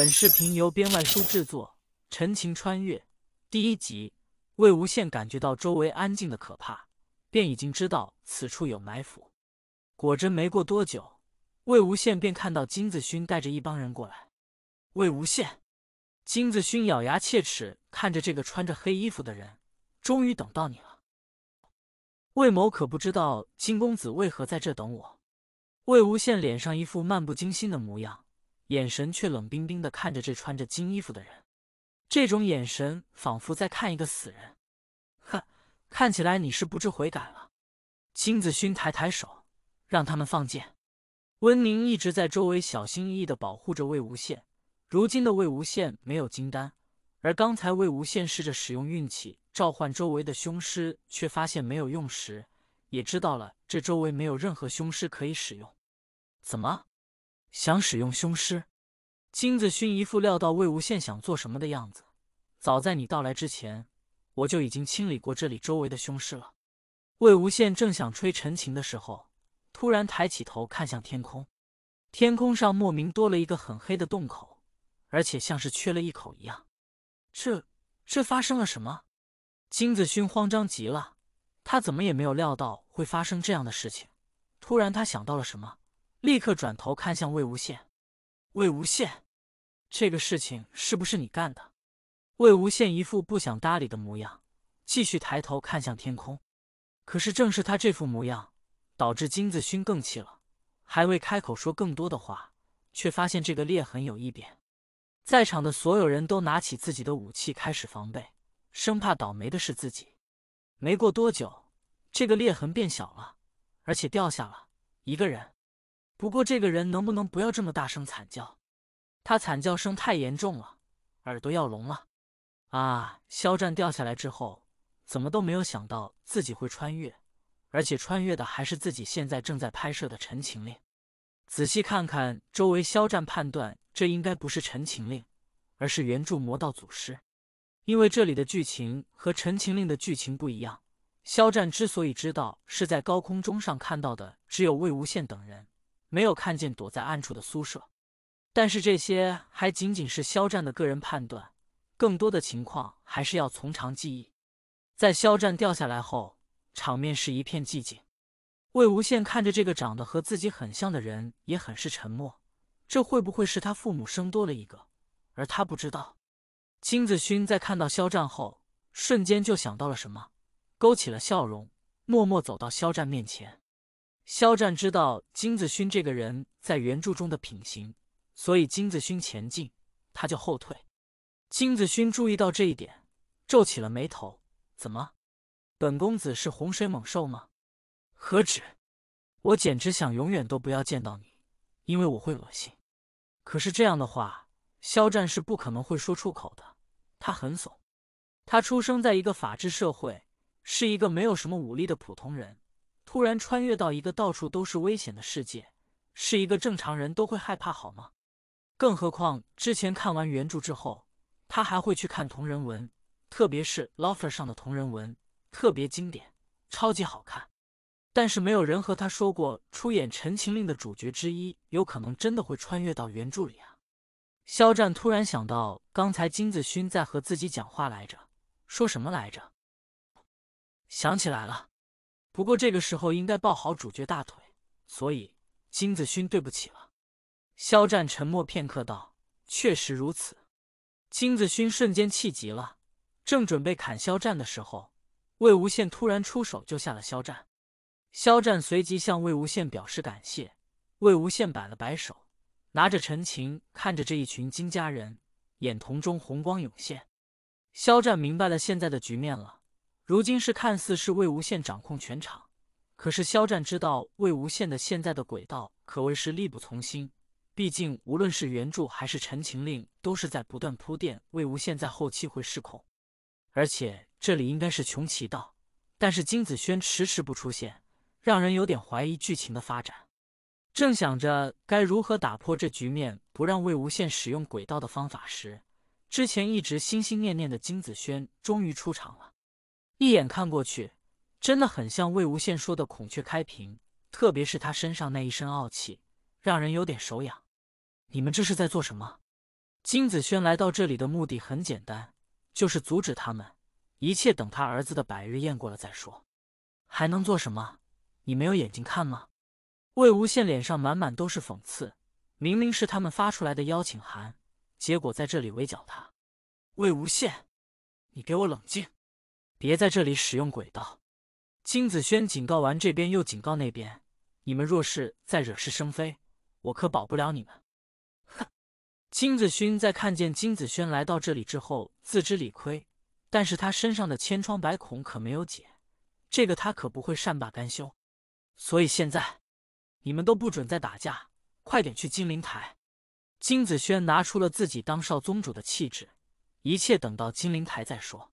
本视频由编外书制作，《陈情穿越》第一集。魏无羡感觉到周围安静的可怕，便已经知道此处有埋伏。果真没过多久，魏无羡便看到金子勋带着一帮人过来。魏无羡，金子勋咬牙切齿看着这个穿着黑衣服的人，终于等到你了。魏某可不知道金公子为何在这等我。魏无羡脸上一副漫不经心的模样。眼神却冷冰冰的看着这穿着金衣服的人，这种眼神仿佛在看一个死人。哼，看起来你是不知悔改了。金子勋抬抬手，让他们放箭。温宁一直在周围小心翼翼的保护着魏无羡。如今的魏无羡没有金丹，而刚才魏无羡试着使用运气召唤周围的凶尸，却发现没有用时，也知道了这周围没有任何凶尸可以使用。怎么？想使用凶尸？金子勋一副料到魏无羡想做什么的样子。早在你到来之前，我就已经清理过这里周围的凶尸了。魏无羡正想吹陈情的时候，突然抬起头看向天空，天空上莫名多了一个很黑的洞口，而且像是缺了一口一样。这这发生了什么？金子勋慌张极了，他怎么也没有料到会发生这样的事情。突然，他想到了什么。立刻转头看向魏无羡，魏无羡，这个事情是不是你干的？魏无羡一副不想搭理的模样，继续抬头看向天空。可是正是他这副模样，导致金子勋更气了。还未开口说更多的话，却发现这个裂痕有异变。在场的所有人都拿起自己的武器开始防备，生怕倒霉的是自己。没过多久，这个裂痕变小了，而且掉下了一个人。不过这个人能不能不要这么大声惨叫？他惨叫声太严重了，耳朵要聋了啊！肖战掉下来之后，怎么都没有想到自己会穿越，而且穿越的还是自己现在正在拍摄的《陈情令》。仔细看看周围，肖战判断这应该不是《陈情令》，而是原著《魔道祖师》，因为这里的剧情和《陈情令》的剧情不一样。肖战之所以知道是在高空中上看到的，只有魏无羡等人。没有看见躲在暗处的苏舍，但是这些还仅仅是肖战的个人判断，更多的情况还是要从长计议。在肖战掉下来后，场面是一片寂静。魏无羡看着这个长得和自己很像的人，也很是沉默。这会不会是他父母生多了一个，而他不知道？金子勋在看到肖战后，瞬间就想到了什么，勾起了笑容，默默走到肖战面前。肖战知道金子勋这个人在原著中的品行，所以金子勋前进，他就后退。金子勋注意到这一点，皱起了眉头：“怎么，本公子是洪水猛兽吗？何止，我简直想永远都不要见到你，因为我会恶心。”可是这样的话，肖战是不可能会说出口的。他很怂，他出生在一个法治社会，是一个没有什么武力的普通人。突然穿越到一个到处都是危险的世界，是一个正常人都会害怕，好吗？更何况之前看完原著之后，他还会去看同人文，特别是 Lofter 上的同人文，特别经典，超级好看。但是没有人和他说过，出演《陈情令》的主角之一，有可能真的会穿越到原著里啊！肖战突然想到，刚才金子勋在和自己讲话来着，说什么来着？想起来了。不过这个时候应该抱好主角大腿，所以金子勋对不起了。肖战沉默片刻道：“确实如此。”金子勋瞬间气急了，正准备砍肖战的时候，魏无羡突然出手救下了肖战。肖战随即向魏无羡表示感谢，魏无羡摆了摆手，拿着陈情看着这一群金家人，眼瞳中红光涌现。肖战明白了现在的局面了。如今是看似是魏无羡掌控全场，可是肖战知道魏无羡的现在的轨道可谓是力不从心。毕竟无论是原著还是《陈情令》，都是在不断铺垫魏无羡在后期会失控。而且这里应该是穷奇道，但是金子轩迟迟不出现，让人有点怀疑剧情的发展。正想着该如何打破这局面，不让魏无羡使用轨道的方法时，之前一直心心念念的金子轩终于出场了。一眼看过去，真的很像魏无羡说的“孔雀开屏”，特别是他身上那一身傲气，让人有点手痒。你们这是在做什么？金子轩来到这里的目的很简单，就是阻止他们。一切等他儿子的百日宴过了再说，还能做什么？你没有眼睛看吗？魏无羡脸上满满都是讽刺。明明是他们发出来的邀请函，结果在这里围剿他。魏无羡，你给我冷静！别在这里使用诡道！金子轩警告完这边，又警告那边：“你们若是再惹是生非，我可保不了你们。”哼！金子勋在看见金子轩来到这里之后，自知理亏，但是他身上的千疮百孔可没有解，这个他可不会善罢甘休。所以现在，你们都不准再打架，快点去金陵台！金子轩拿出了自己当少宗主的气质，一切等到金陵台再说。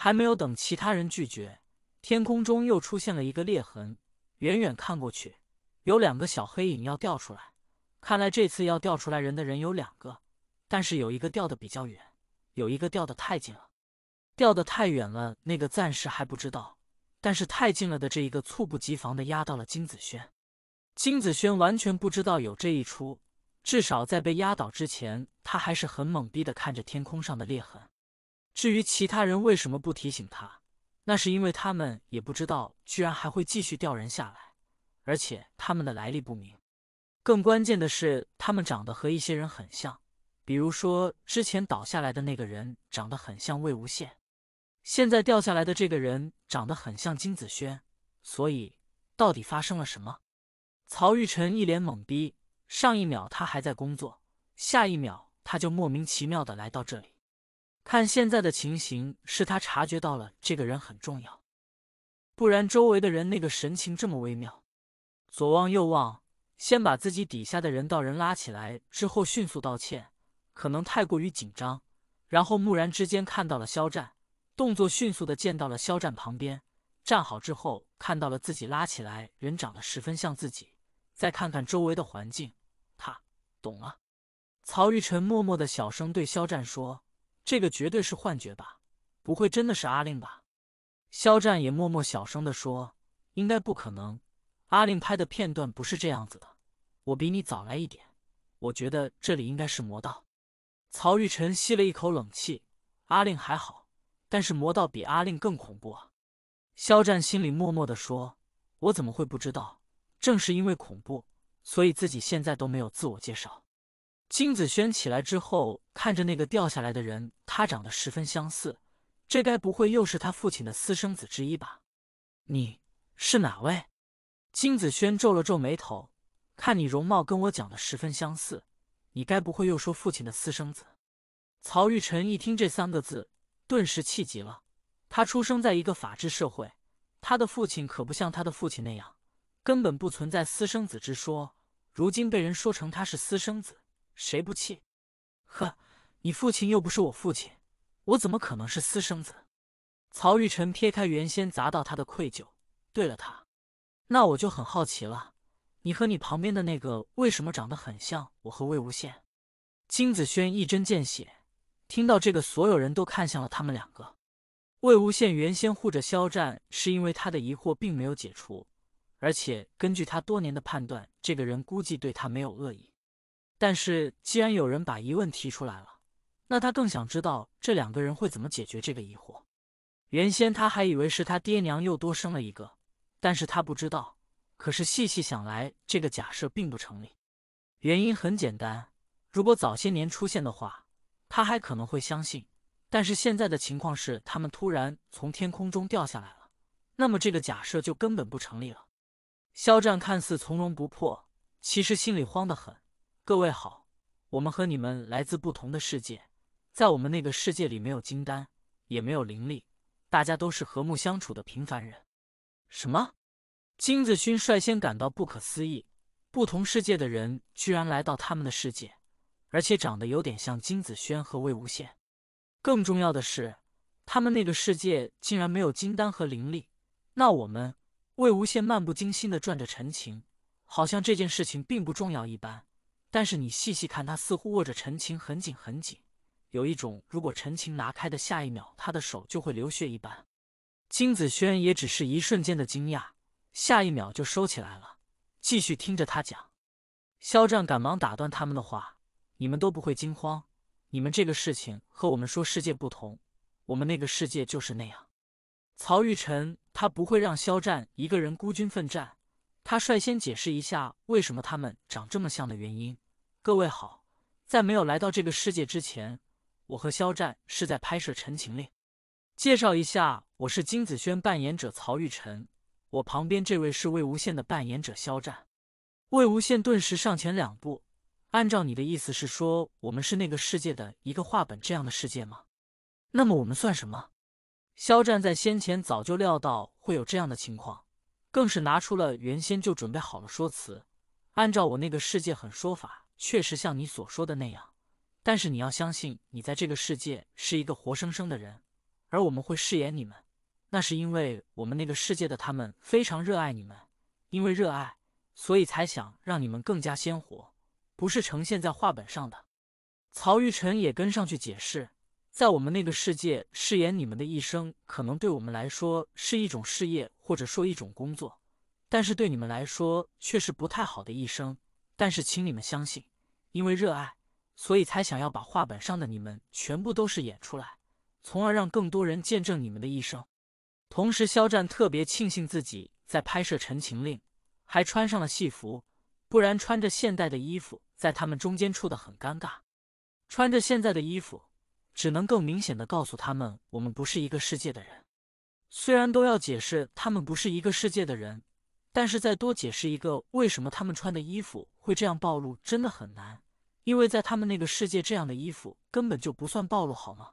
还没有等其他人拒绝，天空中又出现了一个裂痕，远远看过去，有两个小黑影要掉出来。看来这次要掉出来人的人有两个，但是有一个掉的比较远，有一个掉的太近了。掉的太远了，那个暂时还不知道，但是太近了的这一个猝不及防的压到了金子轩。金子轩完全不知道有这一出，至少在被压倒之前，他还是很懵逼的看着天空上的裂痕。至于其他人为什么不提醒他，那是因为他们也不知道，居然还会继续调人下来，而且他们的来历不明。更关键的是，他们长得和一些人很像，比如说之前倒下来的那个人长得很像魏无羡，现在掉下来的这个人长得很像金子轩。所以，到底发生了什么？曹玉晨一脸懵逼，上一秒他还在工作，下一秒他就莫名其妙的来到这里。看现在的情形，是他察觉到了这个人很重要，不然周围的人那个神情这么微妙，左望右望，先把自己底下的人道人拉起来，之后迅速道歉，可能太过于紧张，然后蓦然之间看到了肖战，动作迅速的见到了肖战旁边，站好之后看到了自己拉起来人长得十分像自己，再看看周围的环境，他懂了。曹玉晨默默的小声对肖战说。这个绝对是幻觉吧？不会真的是阿令吧？肖战也默默小声地说：“应该不可能，阿令拍的片段不是这样子的。我比你早来一点，我觉得这里应该是魔道。”曹玉辰吸了一口冷气：“阿令还好，但是魔道比阿令更恐怖啊！”肖战心里默默地说：“我怎么会不知道？正是因为恐怖，所以自己现在都没有自我介绍。”金子轩起来之后，看着那个掉下来的人，他长得十分相似，这该不会又是他父亲的私生子之一吧？你是哪位？金子轩皱了皱眉头，看你容貌跟我讲的十分相似，你该不会又说父亲的私生子？曹玉辰一听这三个字，顿时气急了。他出生在一个法治社会，他的父亲可不像他的父亲那样，根本不存在私生子之说。如今被人说成他是私生子。谁不气？呵，你父亲又不是我父亲，我怎么可能是私生子？曹玉成撇开原先砸到他的愧疚，对了他，那我就很好奇了，你和你旁边的那个为什么长得很像？我和魏无羡，金子轩一针见血。听到这个，所有人都看向了他们两个。魏无羡原先护着肖战，是因为他的疑惑并没有解除，而且根据他多年的判断，这个人估计对他没有恶意。但是，既然有人把疑问提出来了，那他更想知道这两个人会怎么解决这个疑惑。原先他还以为是他爹娘又多生了一个，但是他不知道。可是细细想来，这个假设并不成立。原因很简单，如果早些年出现的话，他还可能会相信。但是现在的情况是，他们突然从天空中掉下来了，那么这个假设就根本不成立了。肖战看似从容不迫，其实心里慌得很。各位好，我们和你们来自不同的世界，在我们那个世界里没有金丹，也没有灵力，大家都是和睦相处的平凡人。什么？金子勋率先感到不可思议，不同世界的人居然来到他们的世界，而且长得有点像金子轩和魏无羡。更重要的是，他们那个世界竟然没有金丹和灵力。那我们……魏无羡漫不经心的转着陈情，好像这件事情并不重要一般。但是你细细看，他似乎握着陈情很紧很紧，有一种如果陈情拿开的下一秒，他的手就会流血一般。金子轩也只是一瞬间的惊讶，下一秒就收起来了，继续听着他讲。肖战赶忙打断他们的话：“你们都不会惊慌，你们这个事情和我们说世界不同，我们那个世界就是那样。”曹玉辰他不会让肖战一个人孤军奋战。他率先解释一下为什么他们长这么像的原因。各位好，在没有来到这个世界之前，我和肖战是在拍摄《陈情令》。介绍一下，我是金子轩扮演者曹玉辰，我旁边这位是魏无羡的扮演者肖战。魏无羡顿时上前两步，按照你的意思是说，我们是那个世界的一个画本这样的世界吗？那么我们算什么？肖战在先前早就料到会有这样的情况。更是拿出了原先就准备好了说辞，按照我那个世界很说法，确实像你所说的那样。但是你要相信，你在这个世界是一个活生生的人，而我们会饰演你们，那是因为我们那个世界的他们非常热爱你们，因为热爱，所以才想让你们更加鲜活，不是呈现在画本上的。曹玉晨也跟上去解释。在我们那个世界，饰演你们的一生，可能对我们来说是一种事业，或者说一种工作，但是对你们来说却是不太好的一生。但是，请你们相信，因为热爱，所以才想要把画本上的你们全部都是演出来，从而让更多人见证你们的一生。同时，肖战特别庆幸自己在拍摄《陈情令》，还穿上了戏服，不然穿着现代的衣服，在他们中间处的很尴尬。穿着现在的衣服。只能更明显的告诉他们，我们不是一个世界的人。虽然都要解释他们不是一个世界的人，但是再多解释一个为什么他们穿的衣服会这样暴露，真的很难。因为在他们那个世界，这样的衣服根本就不算暴露，好吗？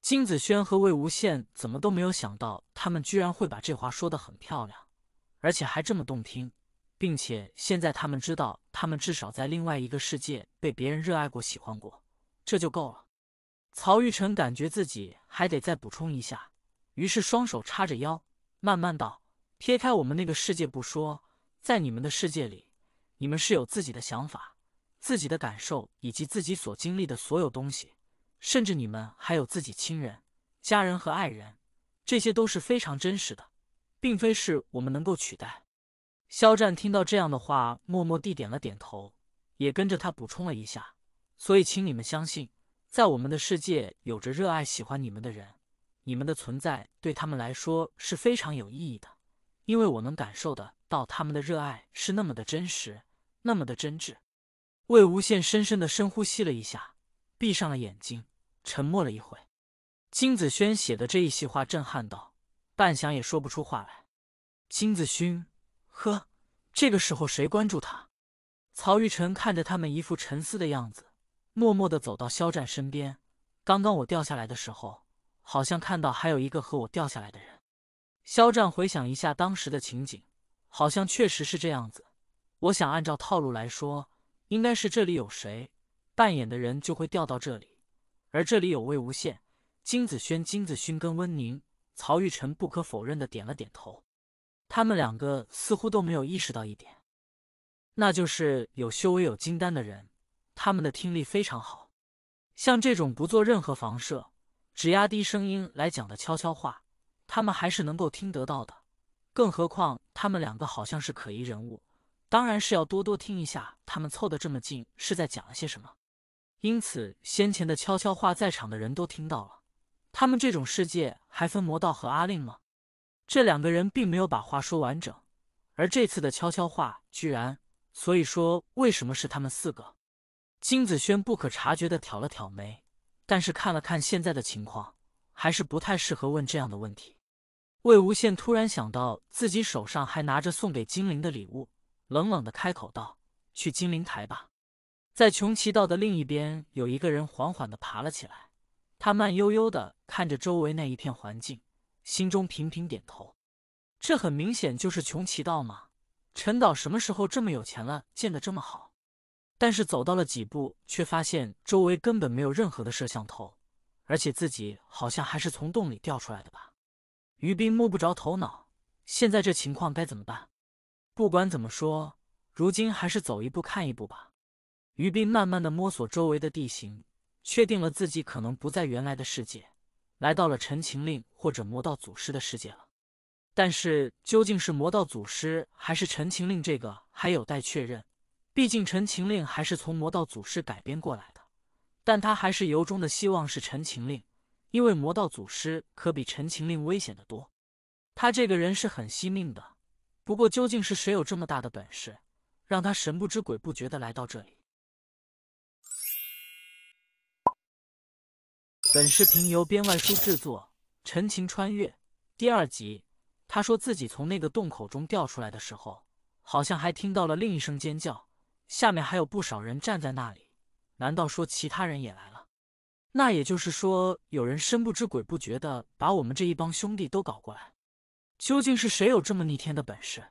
金子轩和魏无羡怎么都没有想到，他们居然会把这话说的很漂亮，而且还这么动听，并且现在他们知道，他们至少在另外一个世界被别人热爱过、喜欢过，这就够了。曹玉成感觉自己还得再补充一下，于是双手叉着腰，慢慢道：“撇开我们那个世界不说，在你们的世界里，你们是有自己的想法、自己的感受以及自己所经历的所有东西，甚至你们还有自己亲人、家人和爱人，这些都是非常真实的，并非是我们能够取代。”肖战听到这样的话，默默地点了点头，也跟着他补充了一下：“所以，请你们相信。”在我们的世界，有着热爱、喜欢你们的人，你们的存在对他们来说是非常有意义的。因为我能感受的到他们的热爱是那么的真实，那么的真挚。魏无羡深深的深呼吸了一下，闭上了眼睛，沉默了一会。金子轩写的这一席话震撼到，半晌也说不出话来。金子勋，呵，这个时候谁关注他？曹玉成看着他们一副沉思的样子。默默的走到肖战身边。刚刚我掉下来的时候，好像看到还有一个和我掉下来的人。肖战回想一下当时的情景，好像确实是这样子。我想按照套路来说，应该是这里有谁扮演的人就会掉到这里。而这里有魏无羡、金子轩、金子勋跟温宁、曹玉辰，不可否认的点了点头。他们两个似乎都没有意识到一点，那就是有修为有金丹的人。他们的听力非常好，像这种不做任何防射、只压低声音来讲的悄悄话，他们还是能够听得到的。更何况他们两个好像是可疑人物，当然是要多多听一下他们凑得这么近是在讲了些什么。因此，先前的悄悄话在场的人都听到了。他们这种世界还分魔道和阿令吗？这两个人并没有把话说完整，而这次的悄悄话居然……所以说，为什么是他们四个？金子轩不可察觉的挑了挑眉，但是看了看现在的情况，还是不太适合问这样的问题。魏无羡突然想到自己手上还拿着送给金陵的礼物，冷冷的开口道：“去金灵台吧。”在穷奇道的另一边，有一个人缓缓的爬了起来，他慢悠悠的看着周围那一片环境，心中频频点头。这很明显就是穷奇道吗？陈导什么时候这么有钱了，建得这么好？但是走到了几步，却发现周围根本没有任何的摄像头，而且自己好像还是从洞里掉出来的吧？于斌摸不着头脑，现在这情况该怎么办？不管怎么说，如今还是走一步看一步吧。于斌慢慢的摸索周围的地形，确定了自己可能不在原来的世界，来到了陈情令或者魔道祖师的世界了。但是究竟是魔道祖师还是陈情令，这个还有待确认。毕竟《陈情令》还是从魔道祖师改编过来的，但他还是由衷的希望是《陈情令》，因为魔道祖师可比《陈情令》危险的多。他这个人是很惜命的，不过究竟是谁有这么大的本事，让他神不知鬼不觉的来到这里？本视频由编外书制作《陈情穿越》第二集。他说自己从那个洞口中掉出来的时候，好像还听到了另一声尖叫。下面还有不少人站在那里，难道说其他人也来了？那也就是说，有人神不知鬼不觉的把我们这一帮兄弟都搞过来。究竟是谁有这么逆天的本事？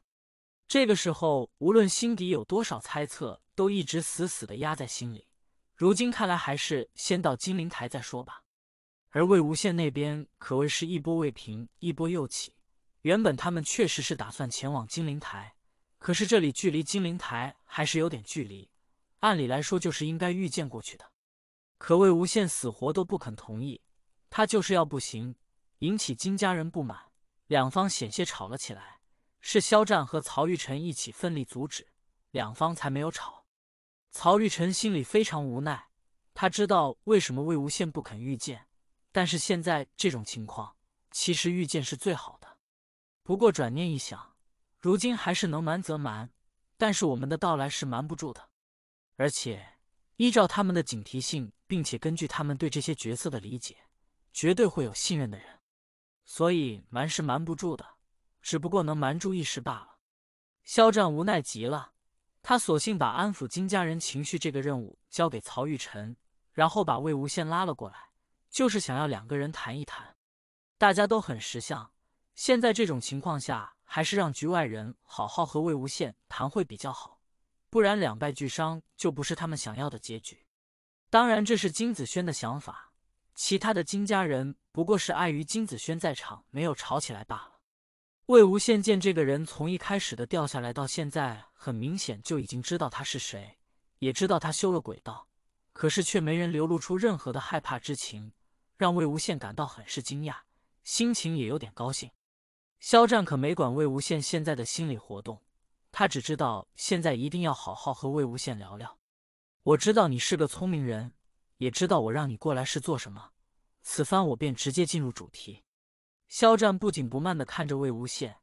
这个时候，无论心底有多少猜测，都一直死死的压在心里。如今看来，还是先到金陵台再说吧。而魏无羡那边可谓是一波未平一波又起，原本他们确实是打算前往金陵台。可是这里距离金陵台还是有点距离，按理来说就是应该预见过去的，可魏无羡死活都不肯同意，他就是要不行，引起金家人不满，两方险些吵了起来，是肖战和曹玉辰一起奋力阻止，两方才没有吵。曹玉辰心里非常无奈，他知道为什么魏无羡不肯预见，但是现在这种情况，其实预见是最好的。不过转念一想。如今还是能瞒则瞒，但是我们的到来是瞒不住的。而且依照他们的警惕性，并且根据他们对这些角色的理解，绝对会有信任的人，所以瞒是瞒不住的，只不过能瞒住一时罢了。肖战无奈极了，他索性把安抚金家人情绪这个任务交给曹玉晨，然后把魏无羡拉了过来，就是想要两个人谈一谈。大家都很识相，现在这种情况下。还是让局外人好好和魏无羡谈会比较好，不然两败俱伤就不是他们想要的结局。当然，这是金子轩的想法，其他的金家人不过是碍于金子轩在场，没有吵起来罢了。魏无羡见这个人从一开始的掉下来到现在，很明显就已经知道他是谁，也知道他修了鬼道，可是却没人流露出任何的害怕之情，让魏无羡感到很是惊讶，心情也有点高兴。肖战可没管魏无羡现在的心理活动，他只知道现在一定要好好和魏无羡聊聊。我知道你是个聪明人，也知道我让你过来是做什么。此番我便直接进入主题。肖战不紧不慢的看着魏无羡，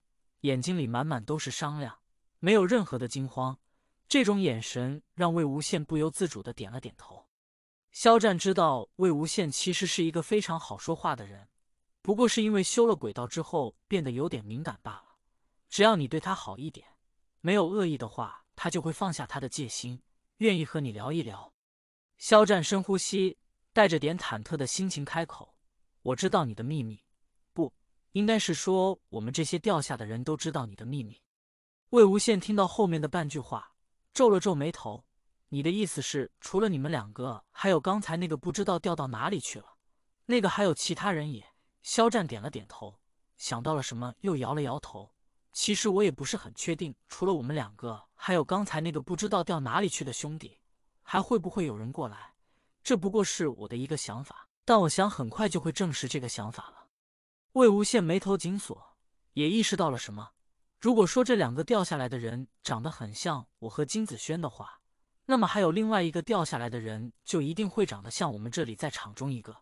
眼睛里满满都是商量，没有任何的惊慌。这种眼神让魏无羡不由自主的点了点头。肖战知道魏无羡其实是一个非常好说话的人。不过是因为修了鬼道之后变得有点敏感罢了。只要你对他好一点，没有恶意的话，他就会放下他的戒心，愿意和你聊一聊。肖战深呼吸，带着点忐忑的心情开口：“我知道你的秘密，不，应该是说我们这些掉下的人都知道你的秘密。”魏无羡听到后面的半句话，皱了皱眉头：“你的意思是，除了你们两个，还有刚才那个不知道掉到哪里去了，那个还有其他人也？”肖战点了点头，想到了什么，又摇了摇头。其实我也不是很确定，除了我们两个，还有刚才那个不知道掉哪里去的兄弟，还会不会有人过来？这不过是我的一个想法，但我想很快就会证实这个想法了。魏无羡眉头紧锁，也意识到了什么。如果说这两个掉下来的人长得很像我和金子轩的话，那么还有另外一个掉下来的人就一定会长得像我们这里在场中一个。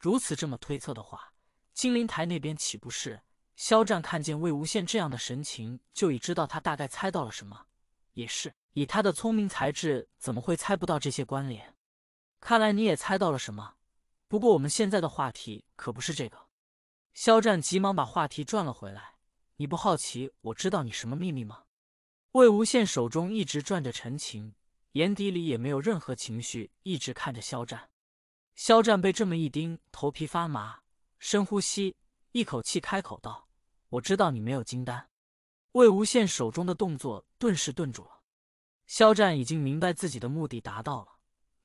如此这么推测的话。金陵台那边岂不是？肖战看见魏无羡这样的神情，就已知道他大概猜到了什么。也是，以他的聪明才智，怎么会猜不到这些关联？看来你也猜到了什么。不过我们现在的话题可不是这个。肖战急忙把话题转了回来：“你不好奇我知道你什么秘密吗？”魏无羡手中一直攥着陈情，眼底里也没有任何情绪，一直看着肖战。肖战被这么一盯，头皮发麻。深呼吸，一口气开口道：“我知道你没有金丹。”魏无羡手中的动作顿时顿住了。肖战已经明白自己的目的达到了，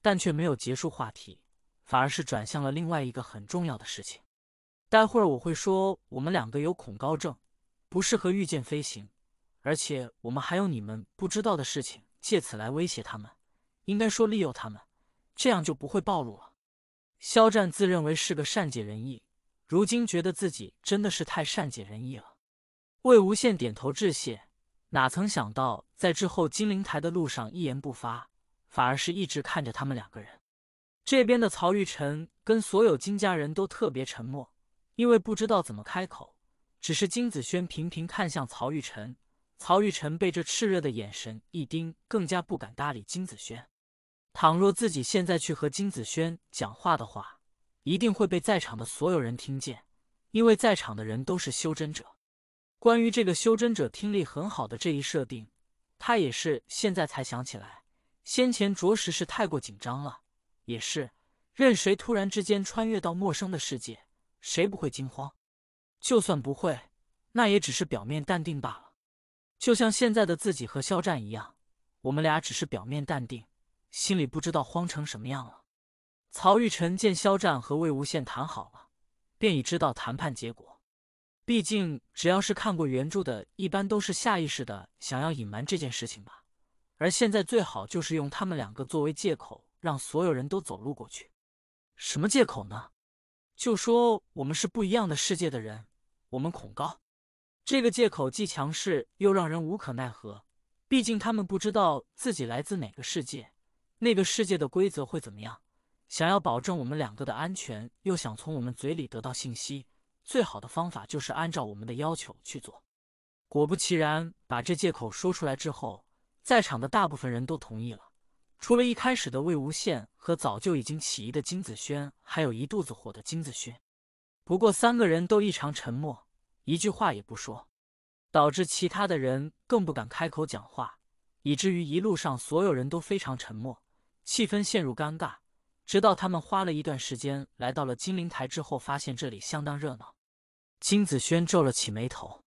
但却没有结束话题，反而是转向了另外一个很重要的事情。待会儿我会说，我们两个有恐高症，不适合御剑飞行，而且我们还有你们不知道的事情，借此来威胁他们，应该说利诱他们，这样就不会暴露了。肖战自认为是个善解人意。如今觉得自己真的是太善解人意了。魏无羡点头致谢，哪曾想到在之后金陵台的路上一言不发，反而是一直看着他们两个人。这边的曹玉辰跟所有金家人都特别沉默，因为不知道怎么开口。只是金子轩频频看向曹玉辰，曹玉辰被这炽热的眼神一盯，更加不敢搭理金子轩。倘若自己现在去和金子轩讲话的话，一定会被在场的所有人听见，因为在场的人都是修真者。关于这个修真者听力很好的这一设定，他也是现在才想起来。先前着实是太过紧张了。也是，任谁突然之间穿越到陌生的世界，谁不会惊慌？就算不会，那也只是表面淡定罢了。就像现在的自己和肖战一样，我们俩只是表面淡定，心里不知道慌成什么样了。曹玉臣见肖战和魏无羡谈好了，便已知道谈判结果。毕竟只要是看过原著的，一般都是下意识的想要隐瞒这件事情吧。而现在最好就是用他们两个作为借口，让所有人都走路过去。什么借口呢？就说我们是不一样的世界的人，我们恐高。这个借口既强势又让人无可奈何。毕竟他们不知道自己来自哪个世界，那个世界的规则会怎么样。想要保证我们两个的安全，又想从我们嘴里得到信息，最好的方法就是按照我们的要求去做。果不其然，把这借口说出来之后，在场的大部分人都同意了，除了一开始的魏无羡和早就已经起疑的金子轩，还有一肚子火的金子轩。不过三个人都异常沉默，一句话也不说，导致其他的人更不敢开口讲话，以至于一路上所有人都非常沉默，气氛陷入尴尬。直到他们花了一段时间来到了金陵台之后，发现这里相当热闹。金子轩皱了起眉头，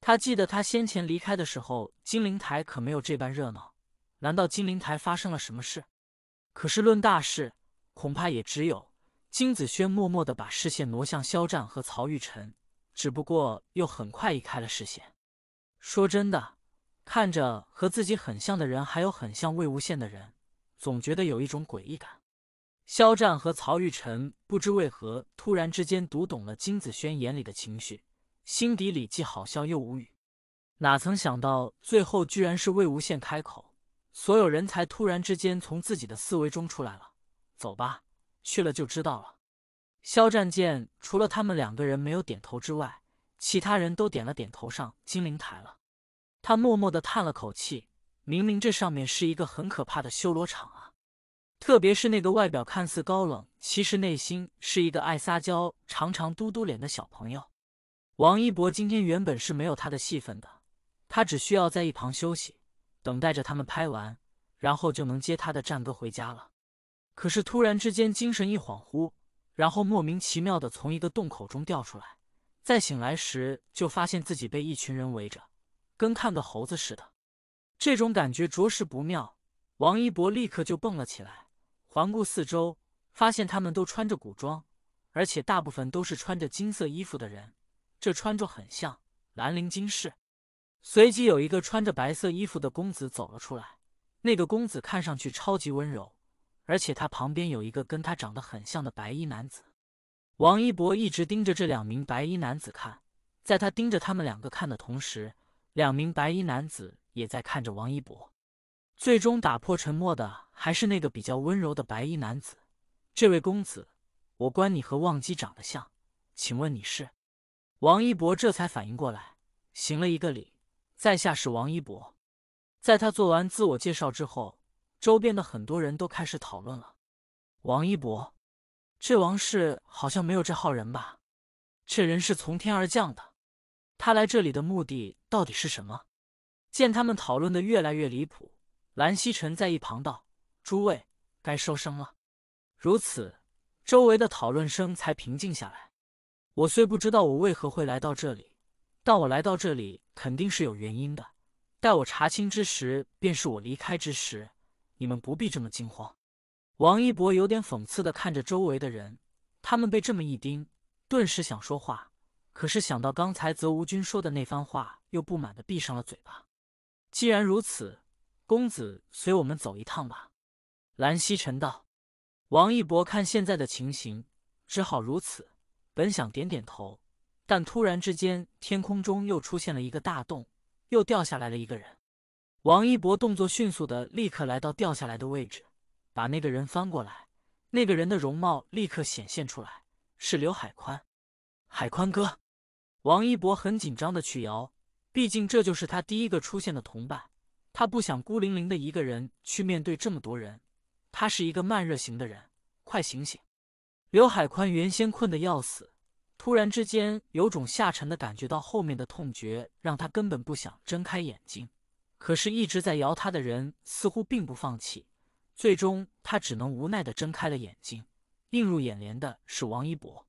他记得他先前离开的时候，金陵台可没有这般热闹。难道金陵台发生了什么事？可是论大事，恐怕也只有金子轩默默的把视线挪向肖战和曹玉晨，只不过又很快移开了视线。说真的，看着和自己很像的人，还有很像魏无羡的人，总觉得有一种诡异感。肖战和曹玉晨不知为何，突然之间读懂了金子轩眼里的情绪，心底里既好笑又无语。哪曾想到，最后居然是魏无羡开口，所有人才突然之间从自己的思维中出来了。走吧，去了就知道了。肖战见除了他们两个人没有点头之外，其他人都点了点头上金陵台了。他默默地叹了口气，明明这上面是一个很可怕的修罗场啊。特别是那个外表看似高冷，其实内心是一个爱撒娇、常常嘟嘟脸的小朋友。王一博今天原本是没有他的戏份的，他只需要在一旁休息，等待着他们拍完，然后就能接他的战歌回家了。可是突然之间精神一恍惚，然后莫名其妙的从一个洞口中掉出来，再醒来时就发现自己被一群人围着，跟看个猴子似的。这种感觉着实不妙，王一博立刻就蹦了起来。环顾四周，发现他们都穿着古装，而且大部分都是穿着金色衣服的人。这穿着很像兰陵金氏。随即有一个穿着白色衣服的公子走了出来。那个公子看上去超级温柔，而且他旁边有一个跟他长得很像的白衣男子。王一博一直盯着这两名白衣男子看，在他盯着他们两个看的同时，两名白衣男子也在看着王一博。最终打破沉默的。还是那个比较温柔的白衣男子，这位公子，我观你和忘机长得像，请问你是？王一博这才反应过来，行了一个礼，在下是王一博。在他做完自我介绍之后，周边的很多人都开始讨论了。王一博，这王氏好像没有这号人吧？这人是从天而降的，他来这里的目的到底是什么？见他们讨论的越来越离谱，蓝曦臣在一旁道。诸位，该收声了。如此，周围的讨论声才平静下来。我虽不知道我为何会来到这里，但我来到这里肯定是有原因的。待我查清之时，便是我离开之时。你们不必这么惊慌。王一博有点讽刺的看着周围的人，他们被这么一盯，顿时想说话，可是想到刚才泽无君说的那番话，又不满的闭上了嘴巴。既然如此，公子随我们走一趟吧。蓝曦臣道：“王一博，看现在的情形，只好如此。本想点点头，但突然之间，天空中又出现了一个大洞，又掉下来了一个人。王一博动作迅速的，立刻来到掉下来的位置，把那个人翻过来。那个人的容貌立刻显现出来，是刘海宽。海宽哥，王一博很紧张的去摇，毕竟这就是他第一个出现的同伴，他不想孤零零的一个人去面对这么多人。”他是一个慢热型的人，快醒醒！刘海宽原先困得要死，突然之间有种下沉的感觉，到后面的痛觉让他根本不想睁开眼睛。可是，一直在摇他的人似乎并不放弃，最终他只能无奈的睁开了眼睛。映入眼帘的是王一博，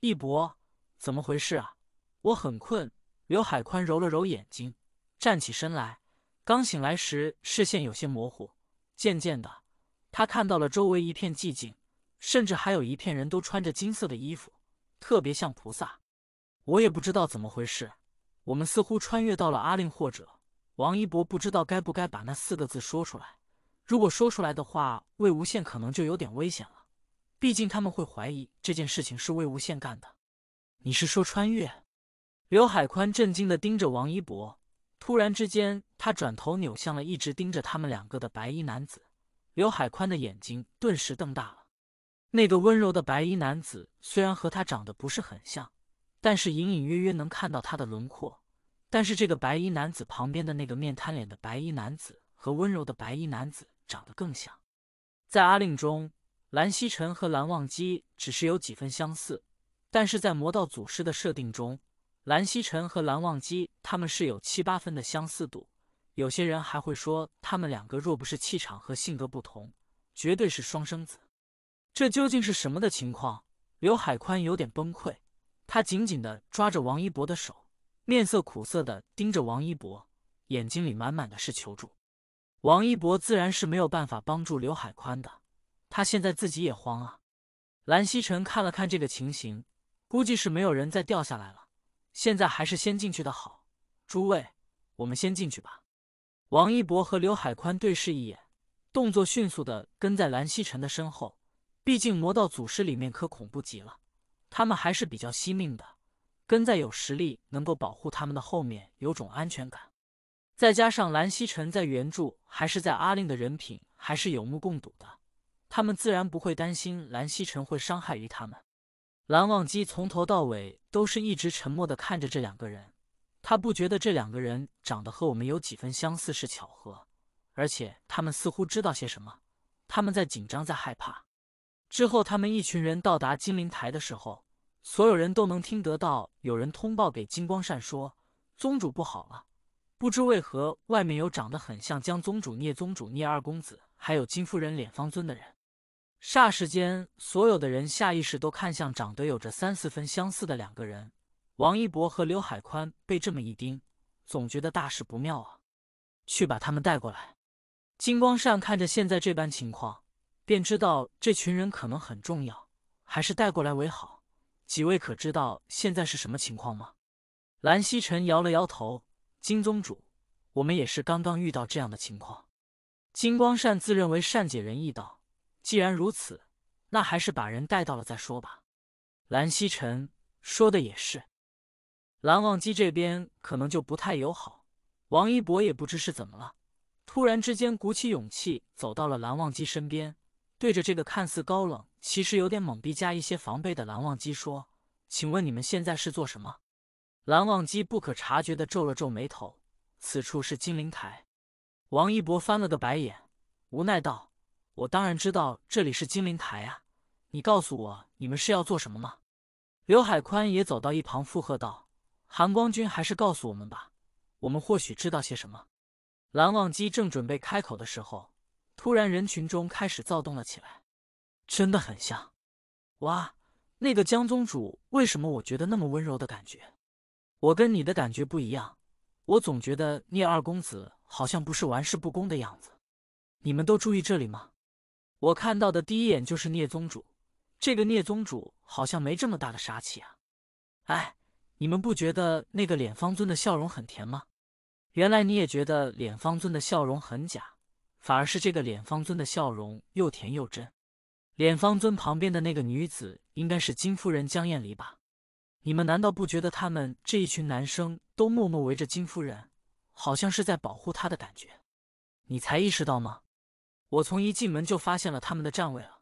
一博，怎么回事啊？我很困。刘海宽揉了揉眼睛，站起身来。刚醒来时，视线有些模糊，渐渐的。他看到了周围一片寂静，甚至还有一片人都穿着金色的衣服，特别像菩萨。我也不知道怎么回事，我们似乎穿越到了阿令或者王一博。不知道该不该把那四个字说出来。如果说出来的话，魏无羡可能就有点危险了，毕竟他们会怀疑这件事情是魏无羡干的。你是说穿越？刘海宽震惊地盯着王一博，突然之间，他转头扭向了一直盯着他们两个的白衣男子。刘海宽的眼睛顿时瞪大了。那个温柔的白衣男子虽然和他长得不是很像，但是隐隐约约能看到他的轮廓。但是这个白衣男子旁边的那个面瘫脸的白衣男子和温柔的白衣男子长得更像。在阿令中，蓝曦臣和蓝忘机只是有几分相似，但是在魔道祖师的设定中，蓝曦臣和蓝忘机他们是有七八分的相似度。有些人还会说，他们两个若不是气场和性格不同，绝对是双生子。这究竟是什么的情况？刘海宽有点崩溃，他紧紧地抓着王一博的手，面色苦涩地盯着王一博，眼睛里满满的是求助。王一博自然是没有办法帮助刘海宽的，他现在自己也慌啊。蓝曦臣看了看这个情形，估计是没有人再掉下来了。现在还是先进去的好。诸位，我们先进去吧。王一博和刘海宽对视一眼，动作迅速的跟在蓝曦臣的身后。毕竟魔道祖师里面可恐怖极了，他们还是比较惜命的，跟在有实力能够保护他们的后面有种安全感。再加上蓝曦臣在原著还是在阿令的人品还是有目共睹的，他们自然不会担心蓝曦臣会伤害于他们。蓝忘机从头到尾都是一直沉默的看着这两个人。他不觉得这两个人长得和我们有几分相似是巧合，而且他们似乎知道些什么，他们在紧张，在害怕。之后，他们一群人到达金陵台的时候，所有人都能听得到有人通报给金光善说：“宗主不好了，不知为何外面有长得很像江宗主、聂宗主、聂二公子，还有金夫人、脸方尊的人。”霎时间，所有的人下意识都看向长得有着三四分相似的两个人。王一博和刘海宽被这么一盯，总觉得大事不妙啊！去把他们带过来。金光善看着现在这般情况，便知道这群人可能很重要，还是带过来为好。几位可知道现在是什么情况吗？蓝曦臣摇了摇头：“金宗主，我们也是刚刚遇到这样的情况。”金光善自认为善解人意道：“既然如此，那还是把人带到了再说吧。”蓝曦臣说的也是。蓝忘机这边可能就不太友好。王一博也不知是怎么了，突然之间鼓起勇气走到了蓝忘机身边，对着这个看似高冷、其实有点懵逼加一些防备的蓝忘机说：“请问你们现在是做什么？”蓝忘机不可察觉地皱了皱眉头。此处是金陵台。王一博翻了个白眼，无奈道：“我当然知道这里是金陵台啊，你告诉我你们是要做什么吗？”刘海宽也走到一旁附和道。韩光君还是告诉我们吧，我们或许知道些什么。蓝忘机正准备开口的时候，突然人群中开始躁动了起来。真的很像，哇，那个江宗主为什么我觉得那么温柔的感觉？我跟你的感觉不一样，我总觉得聂二公子好像不是玩世不恭的样子。你们都注意这里吗？我看到的第一眼就是聂宗主，这个聂宗主好像没这么大的杀气啊。哎。你们不觉得那个脸方尊的笑容很甜吗？原来你也觉得脸方尊的笑容很假，反而是这个脸方尊的笑容又甜又真。脸方尊旁边的那个女子应该是金夫人江艳离吧？你们难道不觉得他们这一群男生都默默围着金夫人，好像是在保护她的感觉？你才意识到吗？我从一进门就发现了他们的站位了。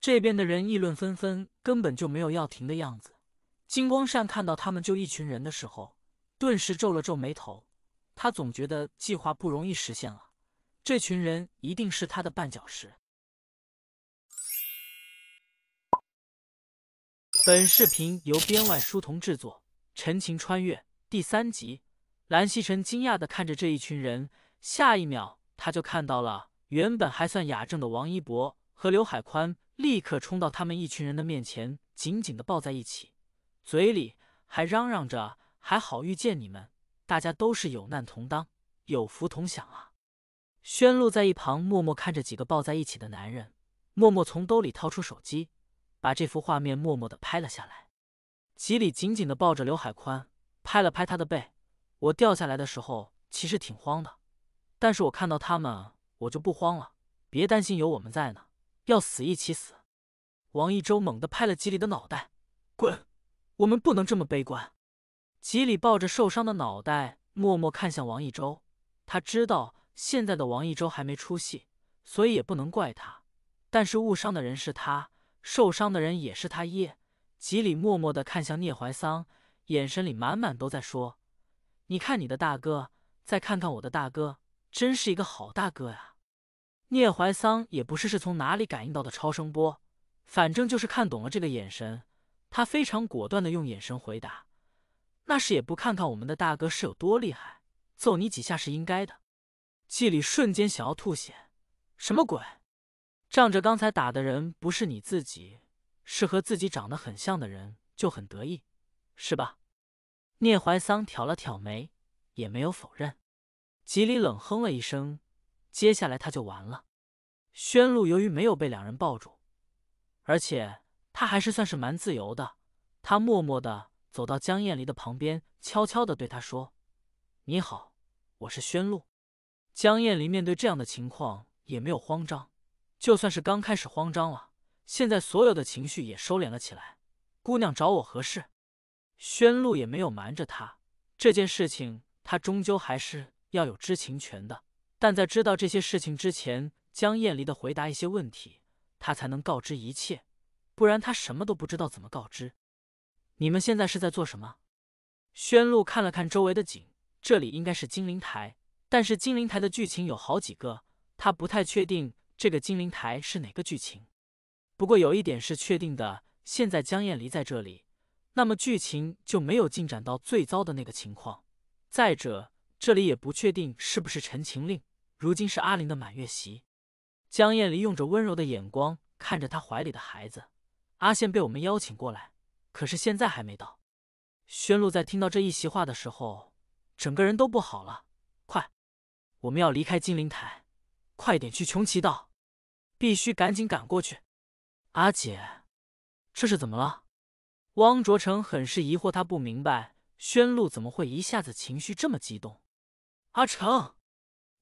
这边的人议论纷纷，根本就没有要停的样子。金光善看到他们就一群人的时候，顿时皱了皱眉头。他总觉得计划不容易实现了，这群人一定是他的绊脚石。本视频由编外书童制作，《陈情穿越》第三集。蓝曦臣惊讶的看着这一群人，下一秒他就看到了原本还算雅正的王一博和刘海宽，立刻冲到他们一群人的面前，紧紧的抱在一起。嘴里还嚷嚷着：“还好遇见你们，大家都是有难同当，有福同享啊！”宣露在一旁默默看着几个抱在一起的男人，默默从兜里掏出手机，把这幅画面默默的拍了下来。吉里紧紧的抱着刘海宽，拍了拍他的背：“我掉下来的时候其实挺慌的，但是我看到他们，我就不慌了。别担心，有我们在呢，要死一起死。”王一周猛地拍了吉里的脑袋：“滚！”我们不能这么悲观。吉里抱着受伤的脑袋，默默看向王一周。他知道现在的王一周还没出息，所以也不能怪他。但是误伤的人是他，受伤的人也是他耶。吉里默默的看向聂怀桑，眼神里满满都在说：“你看你的大哥，再看看我的大哥，真是一个好大哥呀。”聂怀桑也不是是从哪里感应到的超声波，反正就是看懂了这个眼神。他非常果断的用眼神回答：“那是也不看看我们的大哥是有多厉害，揍你几下是应该的。”季礼瞬间想要吐血，什么鬼？仗着刚才打的人不是你自己，是和自己长得很像的人就很得意，是吧？聂怀桑挑了挑眉，也没有否认。吉里冷哼了一声，接下来他就完了。宣璐由于没有被两人抱住，而且。他还是算是蛮自由的。他默默的走到江艳离的旁边，悄悄的对她说：“你好，我是宣露。”江艳离面对这样的情况也没有慌张，就算是刚开始慌张了，现在所有的情绪也收敛了起来。姑娘找我何事？宣露也没有瞒着他，这件事情她终究还是要有知情权的。但在知道这些事情之前，江艳离的回答一些问题，她才能告知一切。不然他什么都不知道，怎么告知？你们现在是在做什么？宣露看了看周围的景，这里应该是金陵台，但是金陵台的剧情有好几个，他不太确定这个金陵台是哪个剧情。不过有一点是确定的，现在江燕离在这里，那么剧情就没有进展到最糟的那个情况。再者，这里也不确定是不是陈情令，如今是阿玲的满月席。江燕离用着温柔的眼光看着他怀里的孩子。阿羡被我们邀请过来，可是现在还没到。宣露在听到这一席话的时候，整个人都不好了。快，我们要离开金陵台，快点去穷奇道，必须赶紧赶过去。阿姐，这是怎么了？汪卓成很是疑惑，他不明白宣露怎么会一下子情绪这么激动。阿成，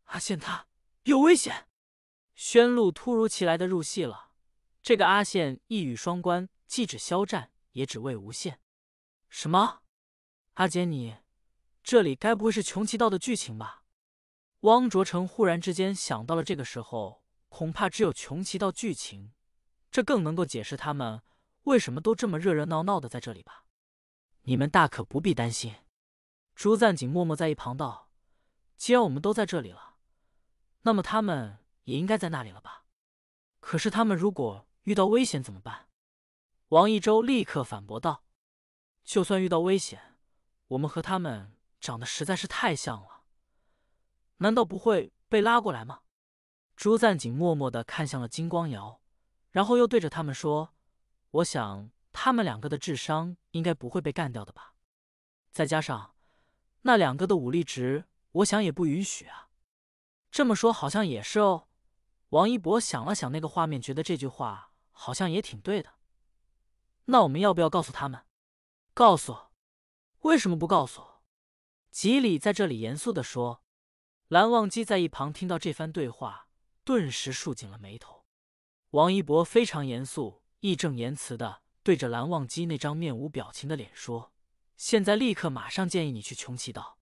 阿羡他有危险！宣露突如其来的入戏了。这个阿羡一语双关，既指肖战，也指魏无羡。什么？阿杰你这里该不会是穷奇道的剧情吧？汪卓成忽然之间想到了，这个时候恐怕只有穷奇道剧情，这更能够解释他们为什么都这么热热闹闹的在这里吧？你们大可不必担心。朱赞锦默默在一旁道：“既然我们都在这里了，那么他们也应该在那里了吧？可是他们如果……”遇到危险怎么办？王一周立刻反驳道：“就算遇到危险，我们和他们长得实在是太像了，难道不会被拉过来吗？”朱赞锦默默的看向了金光瑶，然后又对着他们说：“我想他们两个的智商应该不会被干掉的吧？再加上那两个的武力值，我想也不允许啊。”这么说好像也是哦。王一博想了想那个画面，觉得这句话。好像也挺对的，那我们要不要告诉他们？告诉？为什么不告诉？吉里在这里严肃的说。蓝忘机在一旁听到这番对话，顿时竖紧了眉头。王一博非常严肃，义正言辞的对着蓝忘机那张面无表情的脸说：“现在立刻马上建议你去穷奇岛，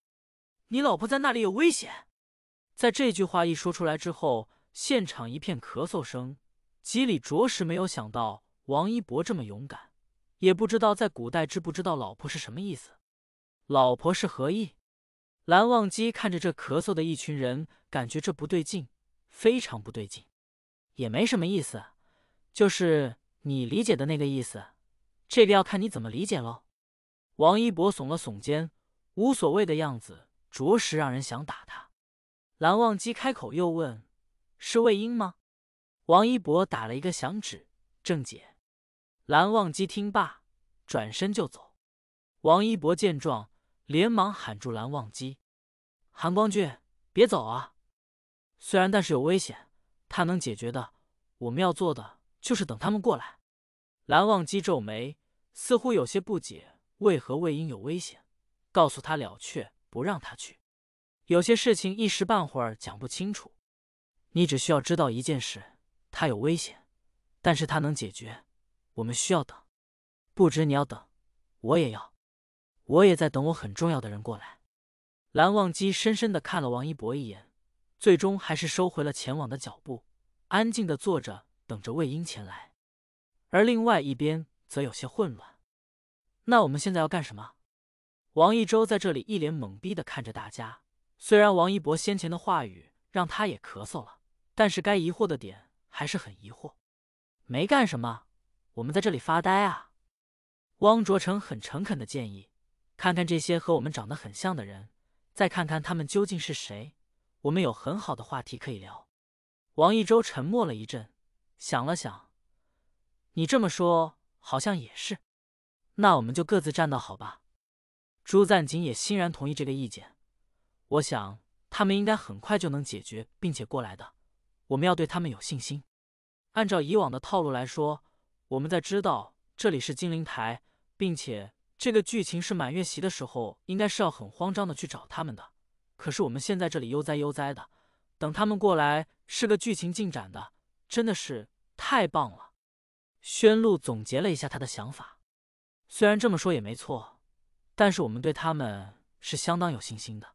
你老婆在那里有危险。”在这句话一说出来之后，现场一片咳嗽声。吉里着实没有想到王一博这么勇敢，也不知道在古代知不知道“老婆”是什么意思。“老婆是何意？”蓝忘机看着这咳嗽的一群人，感觉这不对劲，非常不对劲。也没什么意思，就是你理解的那个意思。这个要看你怎么理解喽。王一博耸了耸肩，无所谓的样子，着实让人想打他。蓝忘机开口又问：“是魏婴吗？”王一博打了一个响指，郑姐，蓝忘机听罢，转身就走。王一博见状，连忙喊住蓝忘机：“韩光俊，别走啊！虽然但是有危险，他能解决的，我们要做的就是等他们过来。”蓝忘机皱眉，似乎有些不解，为何魏婴有危险，告诉他了却不让他去。有些事情一时半会儿讲不清楚，你只需要知道一件事。他有危险，但是他能解决，我们需要等，不止你要等，我也要，我也在等我很重要的人过来。蓝忘机深深的看了王一博一眼，最终还是收回了前往的脚步，安静的坐着等着魏婴前来。而另外一边则有些混乱，那我们现在要干什么？王一周在这里一脸懵逼的看着大家，虽然王一博先前的话语让他也咳嗽了，但是该疑惑的点。还是很疑惑，没干什么，我们在这里发呆啊。汪卓成很诚恳的建议，看看这些和我们长得很像的人，再看看他们究竟是谁，我们有很好的话题可以聊。王一周沉默了一阵，想了想，你这么说好像也是，那我们就各自站到好吧。朱赞锦也欣然同意这个意见，我想他们应该很快就能解决，并且过来的。我们要对他们有信心。按照以往的套路来说，我们在知道这里是金陵台，并且这个剧情是满月席的时候，应该是要很慌张的去找他们的。可是我们现在这里悠哉悠哉的，等他们过来是个剧情进展的，真的是太棒了。宣露总结了一下他的想法，虽然这么说也没错，但是我们对他们是相当有信心的。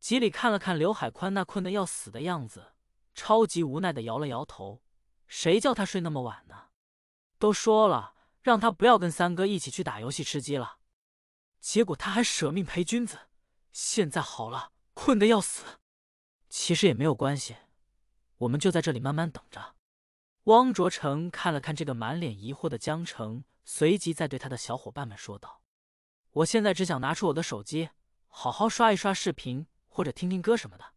吉里看了看刘海宽那困得要死的样子。超级无奈的摇了摇头，谁叫他睡那么晚呢？都说了让他不要跟三哥一起去打游戏吃鸡了，结果他还舍命陪君子。现在好了，困得要死。其实也没有关系，我们就在这里慢慢等着。汪卓成看了看这个满脸疑惑的江城，随即再对他的小伙伴们说道：“我现在只想拿出我的手机，好好刷一刷视频或者听听歌什么的。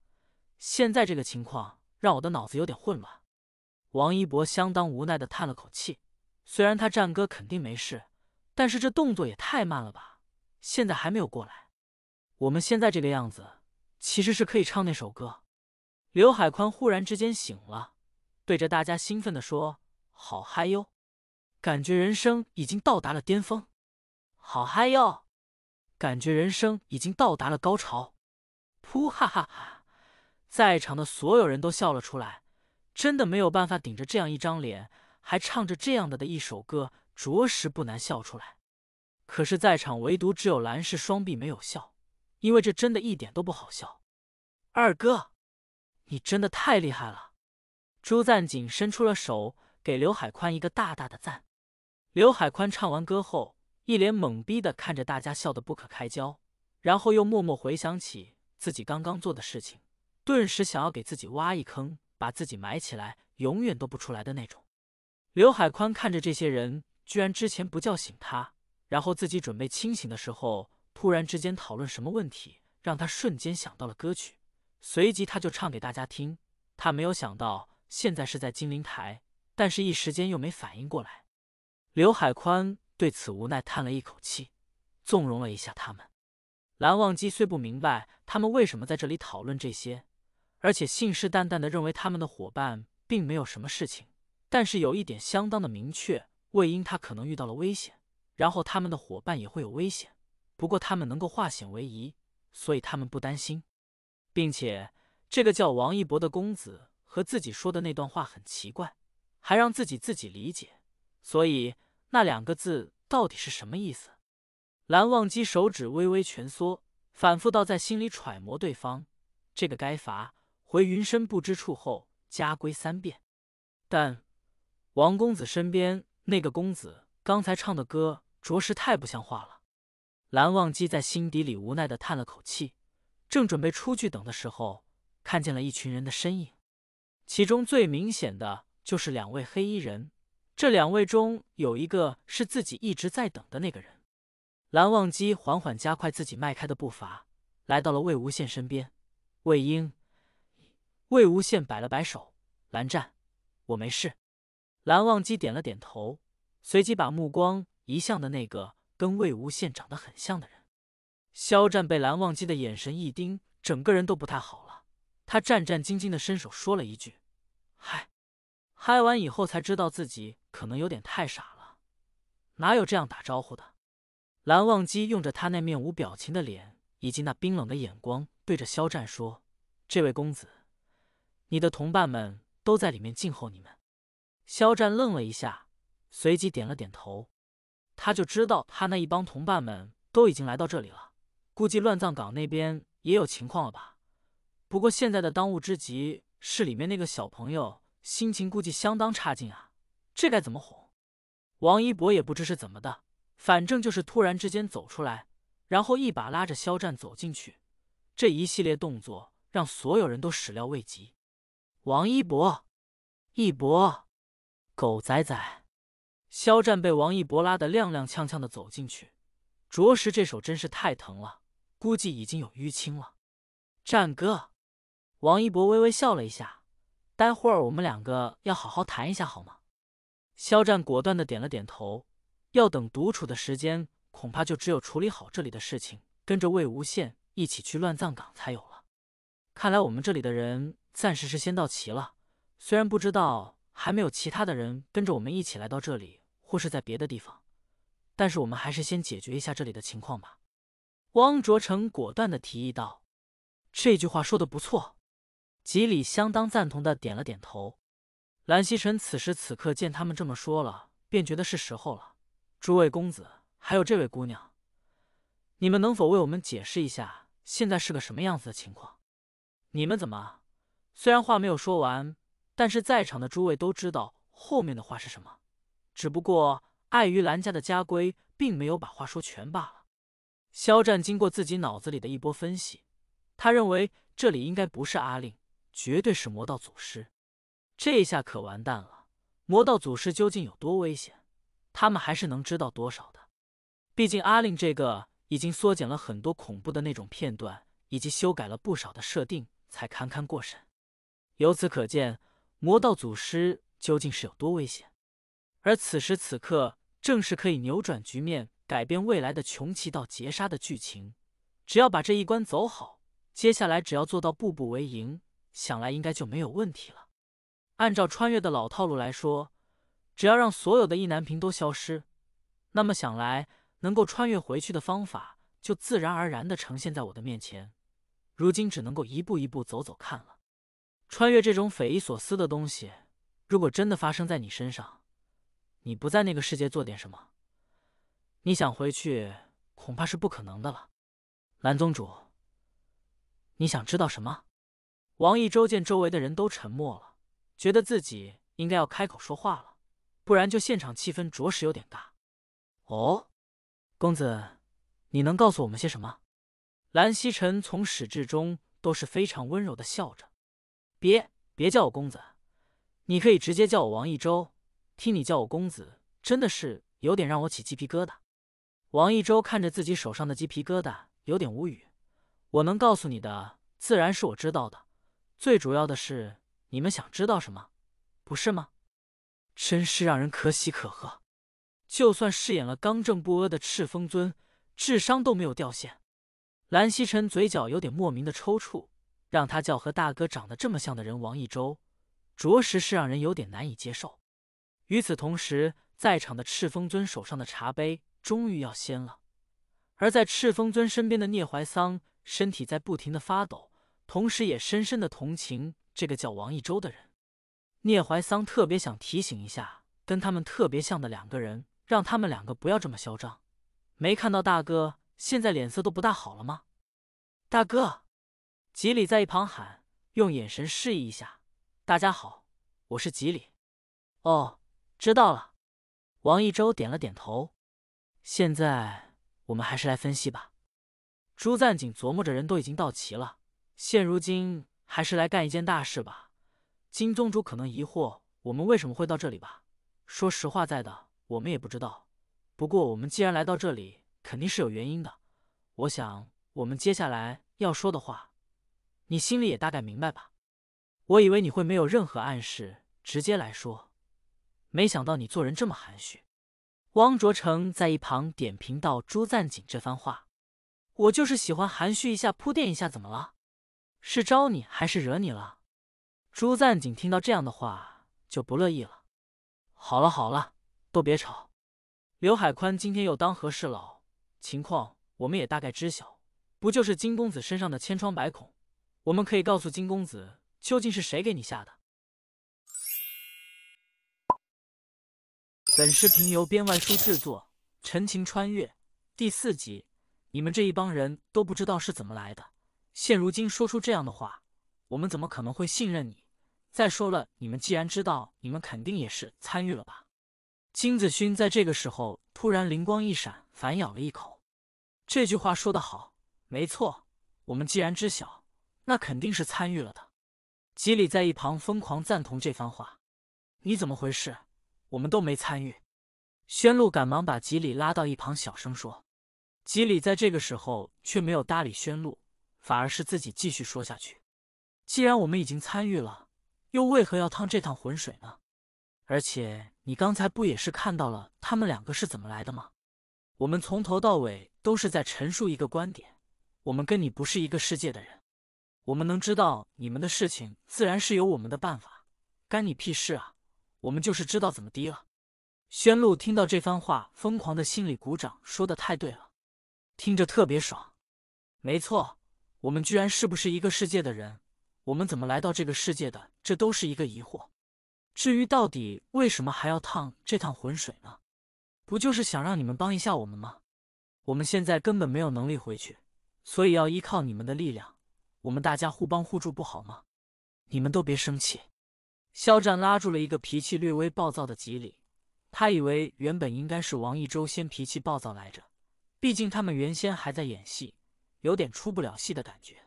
现在这个情况。”让我的脑子有点混乱。王一博相当无奈的叹了口气，虽然他战歌肯定没事，但是这动作也太慢了吧，现在还没有过来。我们现在这个样子，其实是可以唱那首歌。刘海宽忽然之间醒了，对着大家兴奋的说：“好嗨哟，感觉人生已经到达了巅峰。好嗨哟，感觉人生已经到达了高潮。噗哈哈哈。”在场的所有人都笑了出来，真的没有办法顶着这样一张脸，还唱着这样的的一首歌，着实不难笑出来。可是，在场唯独只有蓝氏双臂没有笑，因为这真的一点都不好笑。二哥，你真的太厉害了！朱赞锦伸出了手，给刘海宽一个大大的赞。刘海宽唱完歌后，一脸懵逼的看着大家笑得不可开交，然后又默默回想起自己刚刚做的事情。顿时想要给自己挖一坑，把自己埋起来，永远都不出来的那种。刘海宽看着这些人，居然之前不叫醒他，然后自己准备清醒的时候，突然之间讨论什么问题，让他瞬间想到了歌曲，随即他就唱给大家听。他没有想到现在是在金陵台，但是一时间又没反应过来。刘海宽对此无奈叹了一口气，纵容了一下他们。蓝忘机虽不明白他们为什么在这里讨论这些。而且信誓旦旦的认为他们的伙伴并没有什么事情，但是有一点相当的明确，魏婴他可能遇到了危险，然后他们的伙伴也会有危险，不过他们能够化险为夷，所以他们不担心。并且这个叫王一博的公子和自己说的那段话很奇怪，还让自己自己理解，所以那两个字到底是什么意思？蓝忘机手指微微蜷缩，反复到在心里揣摩对方这个该罚。回云深不知处后，家规三遍。但王公子身边那个公子刚才唱的歌，着实太不像话了。蓝忘机在心底里无奈的叹了口气，正准备出去等的时候，看见了一群人的身影，其中最明显的就是两位黑衣人。这两位中有一个是自己一直在等的那个人。蓝忘机缓缓加快自己迈开的步伐，来到了魏无羡身边。魏婴。魏无羡摆了摆手，蓝湛，我没事。蓝忘机点了点头，随即把目光移向的那个跟魏无羡长得很像的人。肖战被蓝忘机的眼神一盯，整个人都不太好了。他战战兢兢的伸手说了一句：“嗨。”嗨完以后才知道自己可能有点太傻了，哪有这样打招呼的？蓝忘机用着他那面无表情的脸以及那冰冷的眼光，对着肖战说：“这位公子。”你的同伴们都在里面静候你们。肖战愣了一下，随即点了点头。他就知道他那一帮同伴们都已经来到这里了，估计乱葬岗那边也有情况了吧。不过现在的当务之急是里面那个小朋友心情估计相当差劲啊，这该怎么哄？王一博也不知是怎么的，反正就是突然之间走出来，然后一把拉着肖战走进去，这一系列动作让所有人都始料未及。王一博，一博，狗仔仔，肖战被王一博拉得踉踉跄跄的走进去，着实这手真是太疼了，估计已经有淤青了。战哥，王一博微微笑了一下，待会儿我们两个要好好谈一下，好吗？肖战果断的点了点头，要等独处的时间，恐怕就只有处理好这里的事情，跟着魏无羡一起去乱葬岗才有了。看来我们这里的人暂时是先到齐了，虽然不知道还没有其他的人跟着我们一起来到这里，或是在别的地方，但是我们还是先解决一下这里的情况吧。”汪卓成果断的提议道。“这句话说的不错。”吉里相当赞同的点了点头。蓝曦臣此时此刻见他们这么说了，便觉得是时候了。诸位公子，还有这位姑娘，你们能否为我们解释一下现在是个什么样子的情况？你们怎么？虽然话没有说完，但是在场的诸位都知道后面的话是什么，只不过碍于兰家的家规，并没有把话说全罢了。肖战经过自己脑子里的一波分析，他认为这里应该不是阿令，绝对是魔道祖师。这一下可完蛋了，魔道祖师究竟有多危险，他们还是能知道多少的。毕竟阿令这个已经缩减了很多恐怖的那种片段，以及修改了不少的设定。才堪堪过审，由此可见，魔道祖师究竟是有多危险。而此时此刻，正是可以扭转局面、改变未来的穷奇道劫杀的剧情。只要把这一关走好，接下来只要做到步步为营，想来应该就没有问题了。按照穿越的老套路来说，只要让所有的意难平都消失，那么想来能够穿越回去的方法就自然而然的呈现在我的面前。如今只能够一步一步走走看了。穿越这种匪夷所思的东西，如果真的发生在你身上，你不在那个世界做点什么，你想回去恐怕是不可能的了。蓝宗主，你想知道什么？王一周见周围的人都沉默了，觉得自己应该要开口说话了，不然就现场气氛着实有点尬。哦，公子，你能告诉我们些什么？蓝曦臣从始至终都是非常温柔的笑着，别别叫我公子，你可以直接叫我王一周。听你叫我公子，真的是有点让我起鸡皮疙瘩。王一周看着自己手上的鸡皮疙瘩，有点无语。我能告诉你的，自然是我知道的。最主要的是，你们想知道什么，不是吗？真是让人可喜可贺，就算饰演了刚正不阿的赤峰尊，智商都没有掉线。蓝曦臣嘴角有点莫名的抽搐，让他叫和大哥长得这么像的人王一周，着实是让人有点难以接受。与此同时，在场的赤峰尊手上的茶杯终于要掀了，而在赤峰尊身边的聂怀桑身体在不停的发抖，同时也深深的同情这个叫王一周的人。聂怀桑特别想提醒一下跟他们特别像的两个人，让他们两个不要这么嚣张，没看到大哥。现在脸色都不大好了吗，大哥？吉里在一旁喊，用眼神示意一下。大家好，我是吉里。哦，知道了。王一周点了点头。现在我们还是来分析吧。朱赞锦琢磨着，人都已经到齐了，现如今还是来干一件大事吧。金宗主可能疑惑我们为什么会到这里吧？说实话，在的我们也不知道。不过我们既然来到这里。肯定是有原因的。我想，我们接下来要说的话，你心里也大概明白吧？我以为你会没有任何暗示，直接来说，没想到你做人这么含蓄。汪卓成在一旁点评道：“朱赞锦这番话，我就是喜欢含蓄一下，铺垫一下，怎么了？是招你还是惹你了？”朱赞锦听到这样的话就不乐意了。好了好了，都别吵。刘海宽今天又当和事佬。情况我们也大概知晓，不就是金公子身上的千疮百孔？我们可以告诉金公子，究竟是谁给你下的？本视频由编外书制作，《陈情穿越》第四集。你们这一帮人都不知道是怎么来的，现如今说出这样的话，我们怎么可能会信任你？再说了，你们既然知道，你们肯定也是参与了吧？金子勋在这个时候突然灵光一闪，反咬了一口。这句话说得好，没错，我们既然知晓，那肯定是参与了的。吉里在一旁疯狂赞同这番话。你怎么回事？我们都没参与。宣露赶忙把吉里拉到一旁，小声说：“吉里在这个时候却没有搭理宣露，反而是自己继续说下去。既然我们已经参与了，又为何要趟这趟浑水呢？而且你刚才不也是看到了他们两个是怎么来的吗？”我们从头到尾都是在陈述一个观点，我们跟你不是一个世界的人，我们能知道你们的事情，自然是有我们的办法，干你屁事啊！我们就是知道怎么滴了。宣露听到这番话，疯狂的心里鼓掌，说的太对了，听着特别爽。没错，我们居然是不是一个世界的人，我们怎么来到这个世界的，这都是一个疑惑。至于到底为什么还要趟这趟浑水呢？不就是想让你们帮一下我们吗？我们现在根本没有能力回去，所以要依靠你们的力量。我们大家互帮互助不好吗？你们都别生气。肖战拉住了一个脾气略微暴躁的吉里，他以为原本应该是王一舟先脾气暴躁来着，毕竟他们原先还在演戏，有点出不了戏的感觉。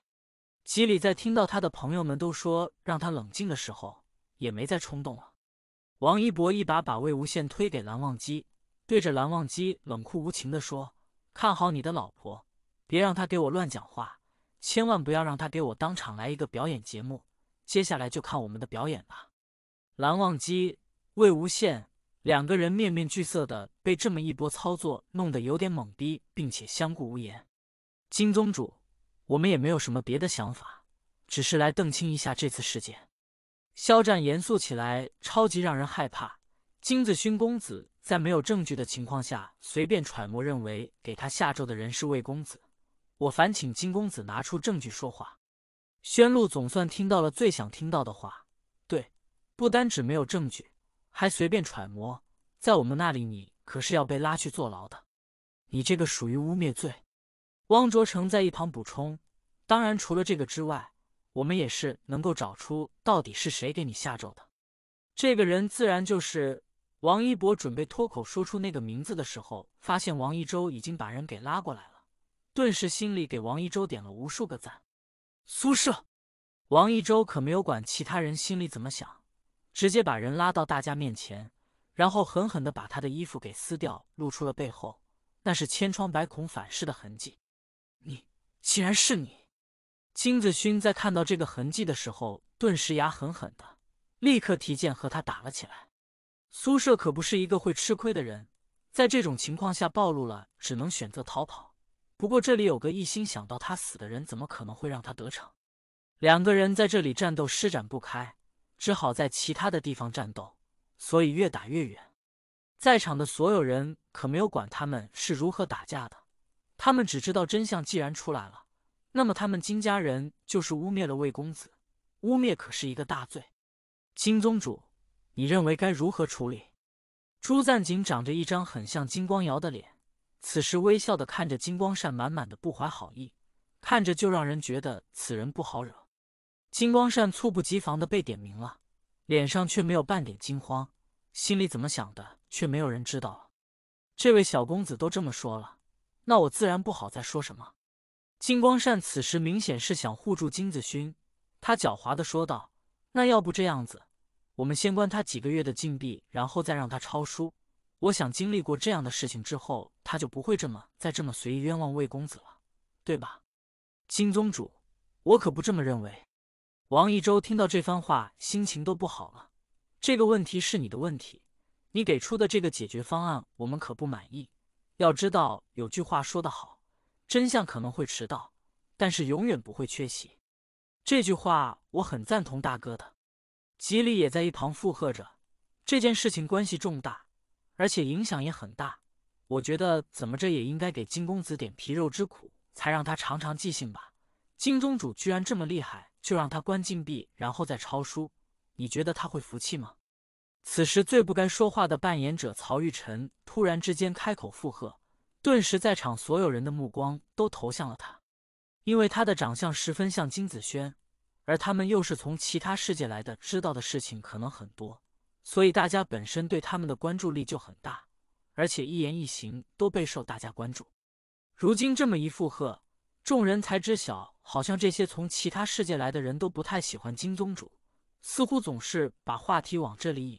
吉里在听到他的朋友们都说让他冷静的时候，也没再冲动了。王一博一把把魏无羡推给蓝忘机。对着蓝忘机冷酷无情地说：“看好你的老婆，别让她给我乱讲话，千万不要让她给我当场来一个表演节目。接下来就看我们的表演吧。”蓝忘机、魏无羡两个人面面俱色的被这么一波操作弄得有点懵逼，并且相顾无言。金宗主，我们也没有什么别的想法，只是来澄清一下这次事件。肖战严肃起来，超级让人害怕。金子勋公子。在没有证据的情况下，随便揣摩，认为给他下咒的人是魏公子，我烦请金公子拿出证据说话。宣露总算听到了最想听到的话，对，不单只没有证据，还随便揣摩，在我们那里，你可是要被拉去坐牢的，你这个属于污蔑罪。汪卓成在一旁补充，当然除了这个之外，我们也是能够找出到底是谁给你下咒的，这个人自然就是。王一博准备脱口说出那个名字的时候，发现王一周已经把人给拉过来了，顿时心里给王一周点了无数个赞。苏舍，王一周可没有管其他人心里怎么想，直接把人拉到大家面前，然后狠狠的把他的衣服给撕掉，露出了背后那是千疮百孔反噬的痕迹。你竟然是你！金子勋在看到这个痕迹的时候，顿时牙狠狠的，立刻提剑和他打了起来。苏舍可不是一个会吃亏的人，在这种情况下暴露了，只能选择逃跑。不过这里有个一心想到他死的人，怎么可能会让他得逞？两个人在这里战斗施展不开，只好在其他的地方战斗，所以越打越远。在场的所有人可没有管他们是如何打架的，他们只知道真相既然出来了，那么他们金家人就是污蔑了魏公子，污蔑可是一个大罪。金宗主。你认为该如何处理？朱赞锦长着一张很像金光瑶的脸，此时微笑的看着金光善，满满的不怀好意，看着就让人觉得此人不好惹。金光善猝不及防的被点名了，脸上却没有半点惊慌，心里怎么想的却没有人知道。了。这位小公子都这么说了，那我自然不好再说什么。金光善此时明显是想护住金子勋，他狡猾的说道：“那要不这样子。”我们先关他几个月的禁闭，然后再让他抄书。我想，经历过这样的事情之后，他就不会这么再这么随意冤枉魏公子了，对吧？金宗主，我可不这么认为。王一周听到这番话，心情都不好了。这个问题是你的问题，你给出的这个解决方案，我们可不满意。要知道，有句话说得好：“真相可能会迟到，但是永远不会缺席。”这句话我很赞同，大哥的。吉利也在一旁附和着，这件事情关系重大，而且影响也很大。我觉得怎么着也应该给金公子点皮肉之苦，才让他尝尝记性吧。金宗主居然这么厉害，就让他关禁闭，然后再抄书，你觉得他会服气吗？此时最不该说话的扮演者曹玉辰突然之间开口附和，顿时在场所有人的目光都投向了他，因为他的长相十分像金子轩。而他们又是从其他世界来的，知道的事情可能很多，所以大家本身对他们的关注力就很大，而且一言一行都备受大家关注。如今这么一附和，众人才知晓，好像这些从其他世界来的人都不太喜欢金宗主，似乎总是把话题往这里引，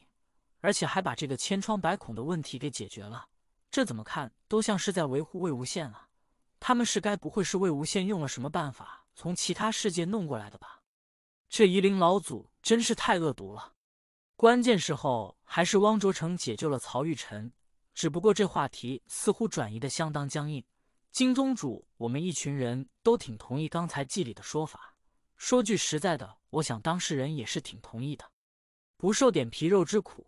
而且还把这个千疮百孔的问题给解决了。这怎么看都像是在维护魏无羡啊！他们是该不会是魏无羡用了什么办法从其他世界弄过来的吧？这夷陵老祖真是太恶毒了，关键时候还是汪卓成解救了曹玉臣，只不过这话题似乎转移的相当僵硬。金宗主，我们一群人都挺同意刚才祭礼的说法。说句实在的，我想当事人也是挺同意的。不受点皮肉之苦，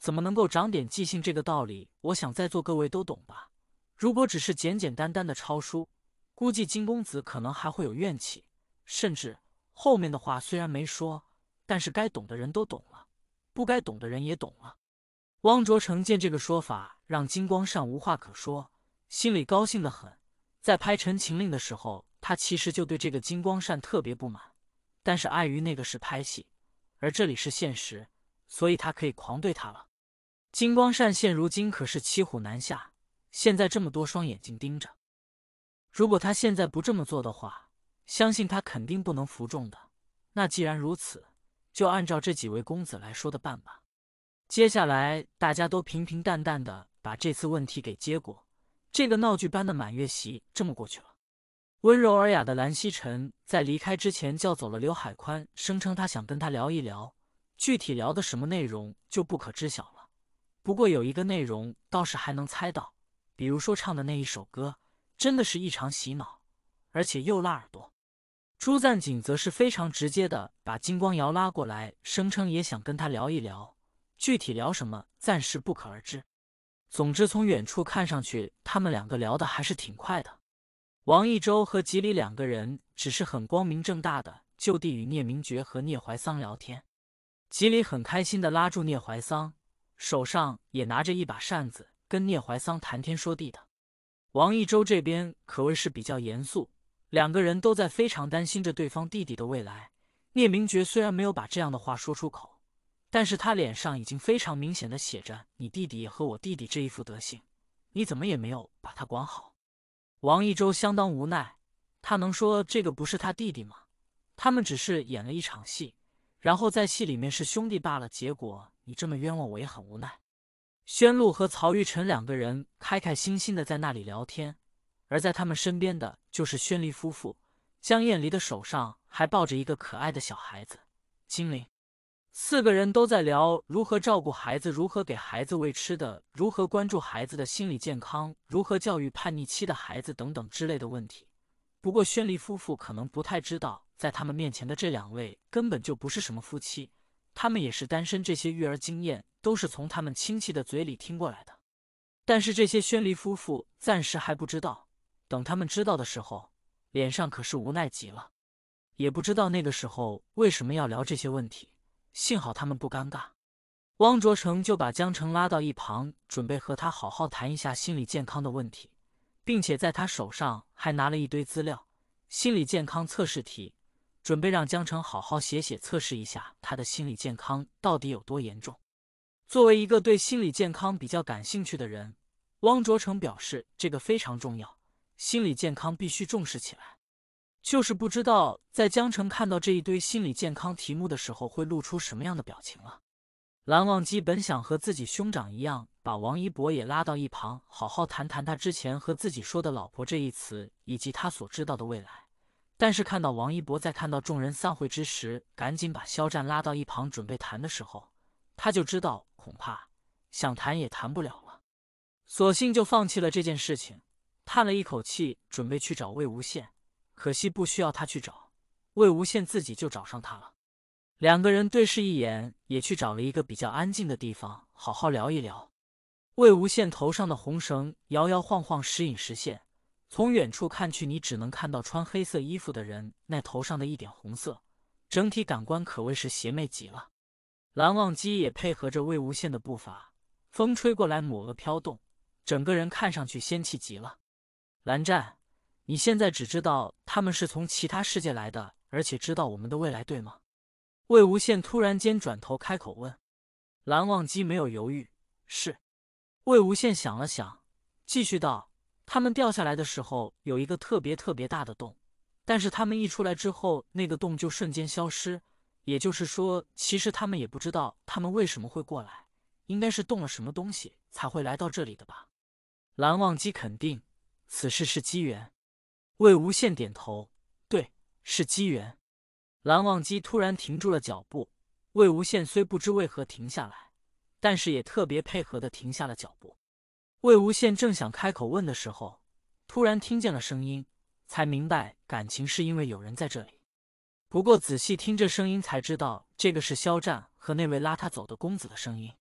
怎么能够长点记性？这个道理，我想在座各位都懂吧？如果只是简简单单的抄书，估计金公子可能还会有怨气，甚至……后面的话虽然没说，但是该懂的人都懂了，不该懂的人也懂了。汪卓成见这个说法让金光善无话可说，心里高兴的很。在拍《陈情令》的时候，他其实就对这个金光善特别不满，但是碍于那个是拍戏，而这里是现实，所以他可以狂对他了。金光善现如今可是骑虎难下，现在这么多双眼睛盯着，如果他现在不这么做的话。相信他肯定不能服众的。那既然如此，就按照这几位公子来说的办吧。接下来，大家都平平淡淡的把这次问题给接过，这个闹剧般的满月席这么过去了。温柔尔雅的蓝曦臣在离开之前叫走了刘海宽，声称他想跟他聊一聊，具体聊的什么内容就不可知晓了。不过有一个内容倒是还能猜到，比如说唱的那一首歌，真的是异常洗脑，而且又辣耳朵。朱赞锦则是非常直接的把金光瑶拉过来，声称也想跟他聊一聊，具体聊什么暂时不可而知。总之，从远处看上去，他们两个聊的还是挺快的。王一周和吉里两个人只是很光明正大的就地与聂明觉和聂怀桑聊天。吉里很开心的拉住聂怀桑，手上也拿着一把扇子，跟聂怀桑谈天说地的。王一周这边可谓是比较严肃。两个人都在非常担心着对方弟弟的未来。聂明觉虽然没有把这样的话说出口，但是他脸上已经非常明显的写着：“你弟弟和我弟弟这一副德行，你怎么也没有把他管好？”王一周相当无奈，他能说这个不是他弟弟吗？他们只是演了一场戏，然后在戏里面是兄弟罢了。结果你这么冤枉，我也很无奈。宣璐和曹玉辰两个人开开心心的在那里聊天。而在他们身边的就是轩离夫妇，江艳离的手上还抱着一个可爱的小孩子精灵，四个人都在聊如何照顾孩子，如何给孩子喂吃的，如何关注孩子的心理健康，如何教育叛逆期的孩子等等之类的问题。不过，轩离夫妇可能不太知道，在他们面前的这两位根本就不是什么夫妻，他们也是单身。这些育儿经验都是从他们亲戚的嘴里听过来的，但是这些轩离夫妇暂时还不知道。等他们知道的时候，脸上可是无奈极了，也不知道那个时候为什么要聊这些问题。幸好他们不尴尬，汪卓成就把江城拉到一旁，准备和他好好谈一下心理健康的问题，并且在他手上还拿了一堆资料，心理健康测试题，准备让江城好好写写，测试一下他的心理健康到底有多严重。作为一个对心理健康比较感兴趣的人，汪卓成表示这个非常重要。心理健康必须重视起来，就是不知道在江城看到这一堆心理健康题目的时候会露出什么样的表情了。蓝忘机本想和自己兄长一样，把王一博也拉到一旁，好好谈谈他之前和自己说的“老婆”这一词，以及他所知道的未来。但是看到王一博在看到众人散会之时，赶紧把肖战拉到一旁准备谈的时候，他就知道恐怕想谈也谈不了了，索性就放弃了这件事情。叹了一口气，准备去找魏无羡，可惜不需要他去找，魏无羡自己就找上他了。两个人对视一眼，也去找了一个比较安静的地方，好好聊一聊。魏无羡头上的红绳摇摇晃晃，时隐时现，从远处看去，你只能看到穿黑色衣服的人那头上的一点红色，整体感官可谓是邪魅极了。蓝忘机也配合着魏无羡的步伐，风吹过来，抹额飘动，整个人看上去仙气极了。蓝湛，你现在只知道他们是从其他世界来的，而且知道我们的未来，对吗？魏无羡突然间转头开口问。蓝忘机没有犹豫，是。魏无羡想了想，继续道：“他们掉下来的时候有一个特别特别大的洞，但是他们一出来之后，那个洞就瞬间消失。也就是说，其实他们也不知道他们为什么会过来，应该是动了什么东西才会来到这里的吧？”蓝忘机肯定。此事是机缘，魏无羡点头，对，是机缘。蓝忘机突然停住了脚步，魏无羡虽不知为何停下来，但是也特别配合的停下了脚步。魏无羡正想开口问的时候，突然听见了声音，才明白感情是因为有人在这里。不过仔细听这声音，才知道这个是肖战和那位拉他走的公子的声音。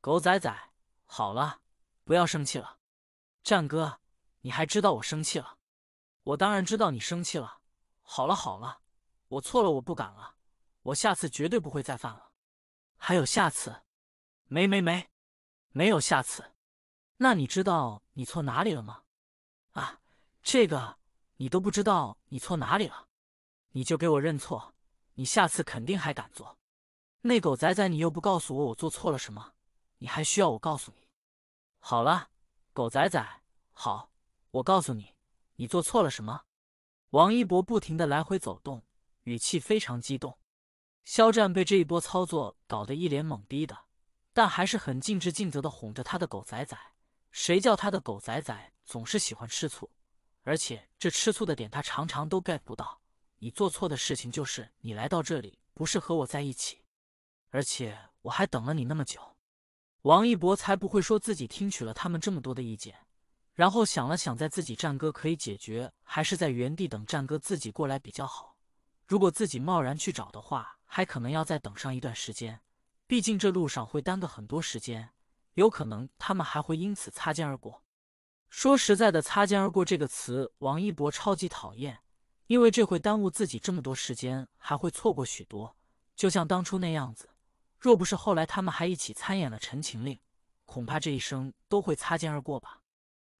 狗仔仔，好了，不要生气了，战哥。你还知道我生气了？我当然知道你生气了。好了好了，我错了，我不敢了，我下次绝对不会再犯了。还有下次？没没没，没有下次。那你知道你错哪里了吗？啊，这个你都不知道你错哪里了？你就给我认错，你下次肯定还敢做。那狗仔仔，你又不告诉我我做错了什么，你还需要我告诉你？好了，狗仔仔，好。我告诉你，你做错了什么？王一博不停的来回走动，语气非常激动。肖战被这一波操作搞得一脸懵逼的，但还是很尽职尽责的哄着他的狗仔仔。谁叫他的狗仔仔总是喜欢吃醋，而且这吃醋的点他常常都 get 不到。你做错的事情就是你来到这里不是和我在一起，而且我还等了你那么久。王一博才不会说自己听取了他们这么多的意见。然后想了想，在自己战哥可以解决，还是在原地等战哥自己过来比较好。如果自己贸然去找的话，还可能要再等上一段时间，毕竟这路上会耽搁很多时间，有可能他们还会因此擦肩而过。说实在的，“擦肩而过”这个词，王一博超级讨厌，因为这会耽误自己这么多时间，还会错过许多。就像当初那样子，若不是后来他们还一起参演了《陈情令》，恐怕这一生都会擦肩而过吧。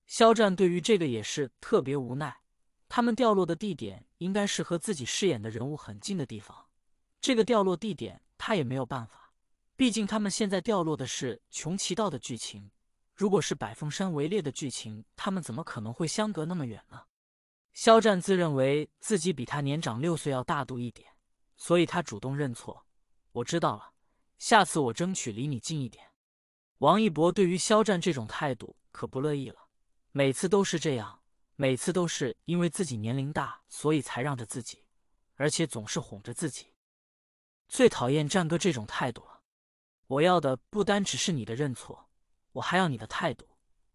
肖战对于这个也是特别无奈，他们掉落的地点应该是和自己饰演的人物很近的地方，这个掉落地点他也没有办法，毕竟他们现在掉落的是穷奇道的剧情，如果是百凤山围猎的剧情，他们怎么可能会相隔那么远呢？肖战自认为自己比他年长六岁要大度一点，所以他主动认错。我知道了，下次我争取离你近一点。王一博对于肖战这种态度可不乐意了。每次都是这样，每次都是因为自己年龄大，所以才让着自己，而且总是哄着自己。最讨厌战哥这种态度了。我要的不单只是你的认错，我还要你的态度。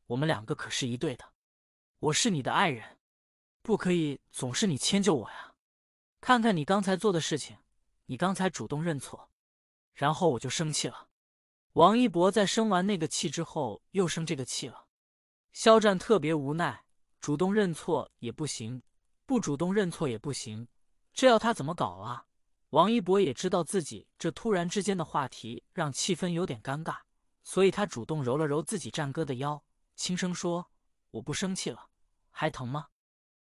我们两个可是一对的，我是你的爱人，不可以总是你迁就我呀。看看你刚才做的事情，你刚才主动认错，然后我就生气了。王一博在生完那个气之后，又生这个气了。肖战特别无奈，主动认错也不行，不主动认错也不行，这要他怎么搞啊？王一博也知道自己这突然之间的话题让气氛有点尴尬，所以他主动揉了揉自己战哥的腰，轻声说：“我不生气了，还疼吗？”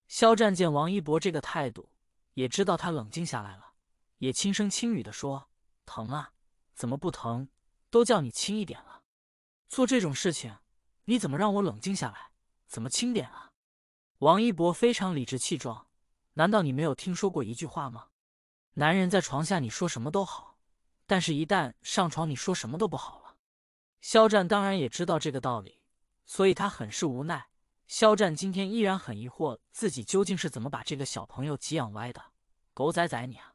肖战见王一博这个态度，也知道他冷静下来了，也轻声轻语的说：“疼啊，怎么不疼？都叫你轻一点了，做这种事情。”你怎么让我冷静下来？怎么轻点啊？王一博非常理直气壮。难道你没有听说过一句话吗？男人在床下你说什么都好，但是一旦上床你说什么都不好了。肖战当然也知道这个道理，所以他很是无奈。肖战今天依然很疑惑自己究竟是怎么把这个小朋友给养歪的。狗仔仔你啊！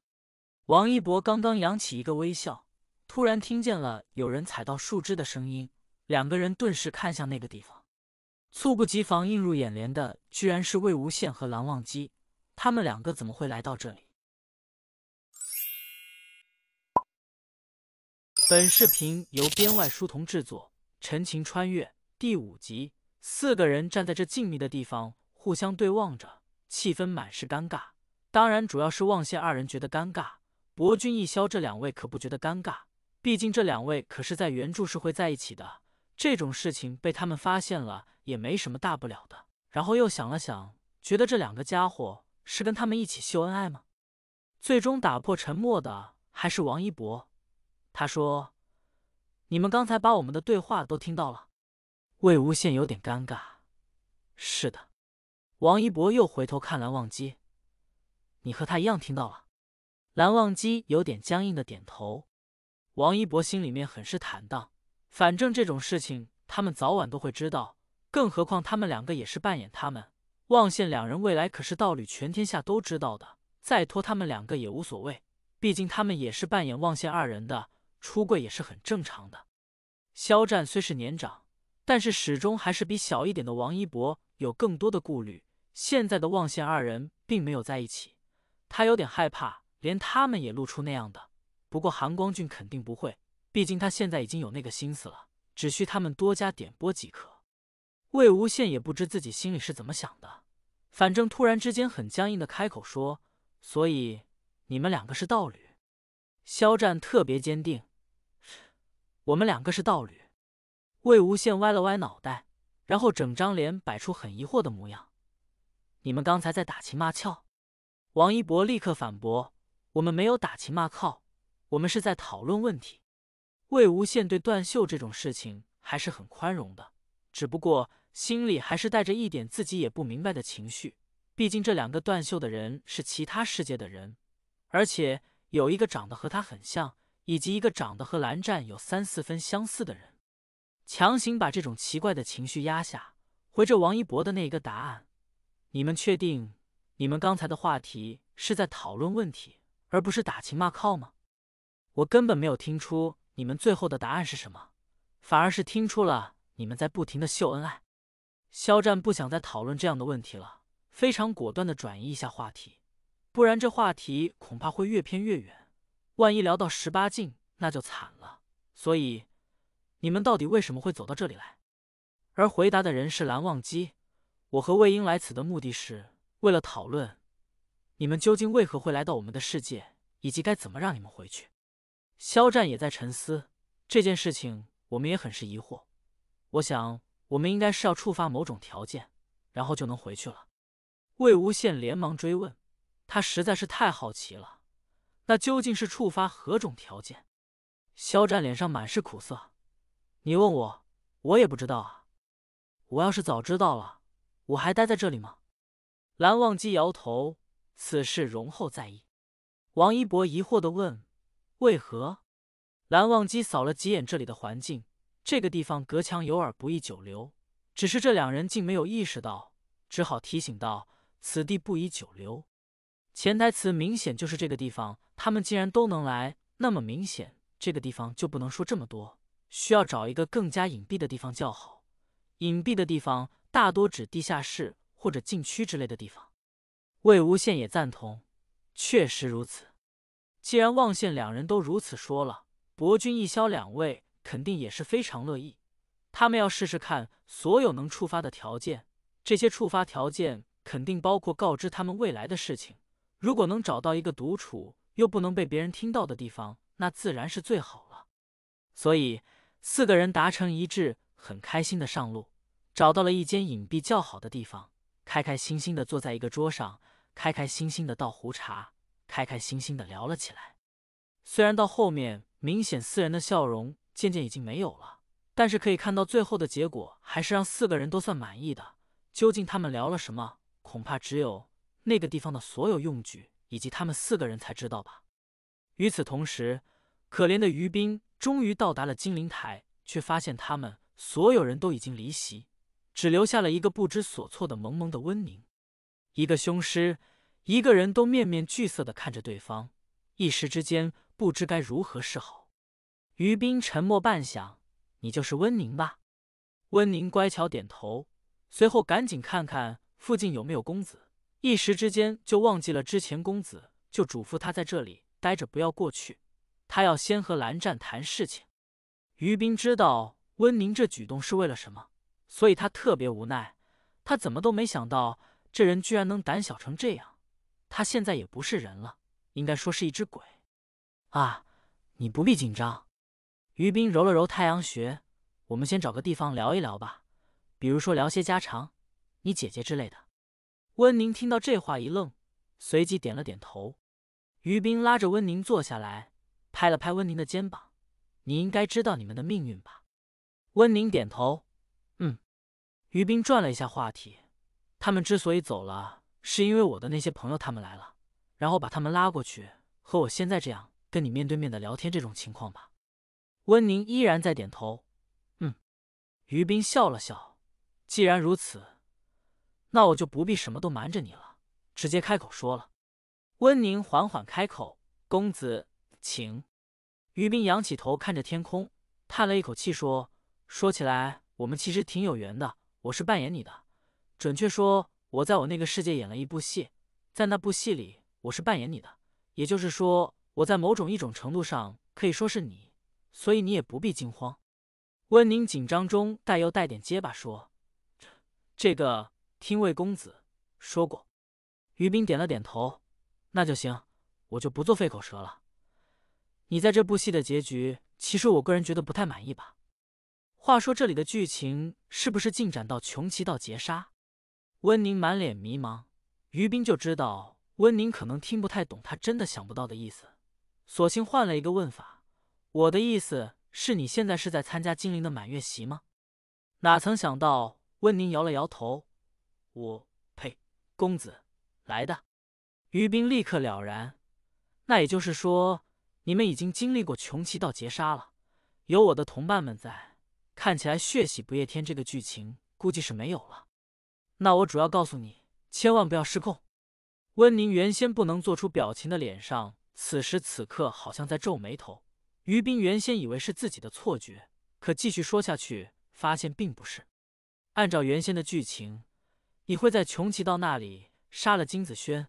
王一博刚刚扬起一个微笑，突然听见了有人踩到树枝的声音。两个人顿时看向那个地方，猝不及防，映入眼帘的居然是魏无羡和蓝忘机。他们两个怎么会来到这里？本视频由编外书童制作，《陈情穿越》第五集。四个人站在这静谧的地方，互相对望着，气氛满是尴尬。当然，主要是忘羡二人觉得尴尬。博君、易萧这两位可不觉得尴尬，毕竟这两位可是在原著是会在一起的。这种事情被他们发现了也没什么大不了的。然后又想了想，觉得这两个家伙是跟他们一起秀恩爱吗？最终打破沉默的还是王一博，他说：“你们刚才把我们的对话都听到了。”魏无羡有点尴尬：“是的。”王一博又回头看蓝忘机：“你和他一样听到了？”蓝忘机有点僵硬的点头。王一博心里面很是坦荡。反正这种事情，他们早晚都会知道。更何况他们两个也是扮演他们望县两人未来可是道侣，全天下都知道的。再拖他们两个也无所谓，毕竟他们也是扮演望县二人的，出柜也是很正常的。肖战虽是年长，但是始终还是比小一点的王一博有更多的顾虑。现在的望县二人并没有在一起，他有点害怕，连他们也露出那样的。不过韩光俊肯定不会。毕竟他现在已经有那个心思了，只需他们多加点拨即可。魏无羡也不知自己心里是怎么想的，反正突然之间很僵硬的开口说：“所以你们两个是道侣？”肖战特别坚定：“我们两个是道侣。”魏无羡歪了歪脑袋，然后整张脸摆出很疑惑的模样：“你们刚才在打情骂俏？”王一博立刻反驳：“我们没有打情骂俏，我们是在讨论问题。”魏无羡对断袖这种事情还是很宽容的，只不过心里还是带着一点自己也不明白的情绪。毕竟这两个断袖的人是其他世界的人，而且有一个长得和他很像，以及一个长得和蓝湛有三四分相似的人，强行把这种奇怪的情绪压下，回着王一博的那个答案：“你们确定你们刚才的话题是在讨论问题，而不是打情骂俏吗？我根本没有听出。”你们最后的答案是什么？反而是听出了你们在不停的秀恩爱。肖战不想再讨论这样的问题了，非常果断的转移一下话题，不然这话题恐怕会越偏越远，万一聊到十八禁那就惨了。所以，你们到底为什么会走到这里来？而回答的人是蓝忘机。我和魏婴来此的目的是为了讨论你们究竟为何会来到我们的世界，以及该怎么让你们回去。肖战也在沉思这件事情，我们也很是疑惑。我想，我们应该是要触发某种条件，然后就能回去了。魏无羡连忙追问，他实在是太好奇了，那究竟是触发何种条件？肖战脸上满是苦涩：“你问我，我也不知道啊。我要是早知道了，我还待在这里吗？”蓝忘机摇头：“此事容后再议。”王一博疑惑地问。为何？蓝忘机扫了几眼这里的环境，这个地方隔墙有耳，不宜久留。只是这两人竟没有意识到，只好提醒道：“此地不宜久留。”潜台词明显就是这个地方，他们既然都能来，那么明显，这个地方就不能说这么多，需要找一个更加隐蔽的地方较好。隐蔽的地方大多指地下室或者禁区之类的地方。魏无羡也赞同，确实如此。既然望县两人都如此说了，伯君一萧两位肯定也是非常乐意。他们要试试看所有能触发的条件，这些触发条件肯定包括告知他们未来的事情。如果能找到一个独处又不能被别人听到的地方，那自然是最好了。所以四个人达成一致，很开心的上路，找到了一间隐蔽较好的地方，开开心心的坐在一个桌上，开开心心的倒壶茶。开开心心的聊了起来，虽然到后面明显四人的笑容渐渐已经没有了，但是可以看到最后的结果还是让四个人都算满意的。究竟他们聊了什么，恐怕只有那个地方的所有用具以及他们四个人才知道吧。与此同时，可怜的于斌终于到达了金陵台，却发现他们所有人都已经离席，只留下了一个不知所措的萌萌的温宁，一个凶尸。一个人都面面俱色的看着对方，一时之间不知该如何是好。于斌沉默半晌：“你就是温宁吧？”温宁乖巧点头，随后赶紧看看附近有没有公子，一时之间就忘记了之前公子就嘱咐他在这里待着，不要过去，他要先和蓝湛谈事情。于斌知道温宁这举动是为了什么，所以他特别无奈，他怎么都没想到这人居然能胆小成这样。他现在也不是人了，应该说是一只鬼啊！你不必紧张。于斌揉了揉太阳穴，我们先找个地方聊一聊吧，比如说聊些家常，你姐姐之类的。温宁听到这话一愣，随即点了点头。于斌拉着温宁坐下来，拍了拍温宁的肩膀：“你应该知道你们的命运吧？”温宁点头：“嗯。”于斌转了一下话题：“他们之所以走了……”是因为我的那些朋友他们来了，然后把他们拉过去，和我现在这样跟你面对面的聊天这种情况吧。温宁依然在点头，嗯。于斌笑了笑，既然如此，那我就不必什么都瞒着你了，直接开口说了。温宁缓缓开口：“公子，请。”于斌仰起头看着天空，叹了一口气说：“说起来，我们其实挺有缘的。我是扮演你的，准确说。”我在我那个世界演了一部戏，在那部戏里我是扮演你的，也就是说我在某种一种程度上可以说是你，所以你也不必惊慌。温宁紧张中带又带点结巴说：“这这个听魏公子说过。”于斌点了点头，那就行，我就不做费口舌了。你在这部戏的结局，其实我个人觉得不太满意吧？话说这里的剧情是不是进展到穷奇道劫杀？温宁满脸迷茫，于斌就知道温宁可能听不太懂他真的想不到的意思，索性换了一个问法：“我的意思是你现在是在参加金陵的满月席吗？”哪曾想到温宁摇了摇头：“我……呸，公子来的。”于斌立刻了然：“那也就是说，你们已经经历过穷奇道劫杀了？有我的同伴们在，看起来血洗不夜天这个剧情估计是没有了。”那我主要告诉你，千万不要失控。温宁原先不能做出表情的脸上，此时此刻好像在皱眉头。于斌原先以为是自己的错觉，可继续说下去，发现并不是。按照原先的剧情，你会在穷奇道那里杀了金子轩。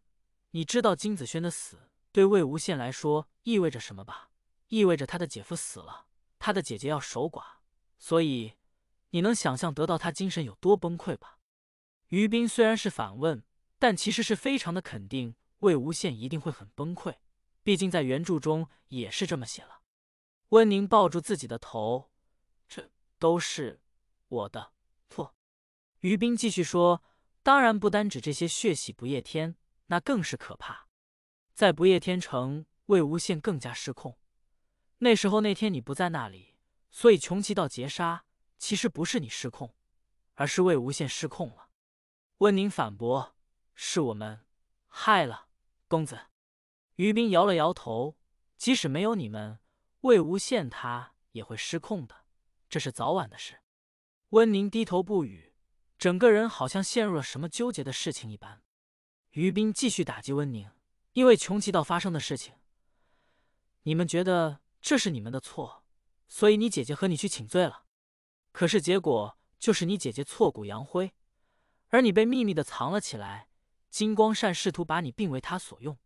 你知道金子轩的死对魏无羡来说意味着什么吧？意味着他的姐夫死了，他的姐姐要守寡，所以你能想象得到他精神有多崩溃吧？于斌虽然是反问，但其实是非常的肯定，魏无羡一定会很崩溃，毕竟在原著中也是这么写了。温宁抱住自己的头，这都是我的错。于斌继续说，当然不单指这些血洗不夜天，那更是可怕。在不夜天城，魏无羡更加失控。那时候那天你不在那里，所以穷奇道劫杀，其实不是你失控，而是魏无羡失控了。温宁反驳：“是我们害了公子。”于斌摇了摇头：“即使没有你们，魏无羡他也会失控的，这是早晚的事。”温宁低头不语，整个人好像陷入了什么纠结的事情一般。于斌继续打击温宁：“因为穷奇道发生的事情，你们觉得这是你们的错，所以你姐姐和你去请罪了，可是结果就是你姐姐挫骨扬灰。”而你被秘密的藏了起来，金光善试图把你并为他所用，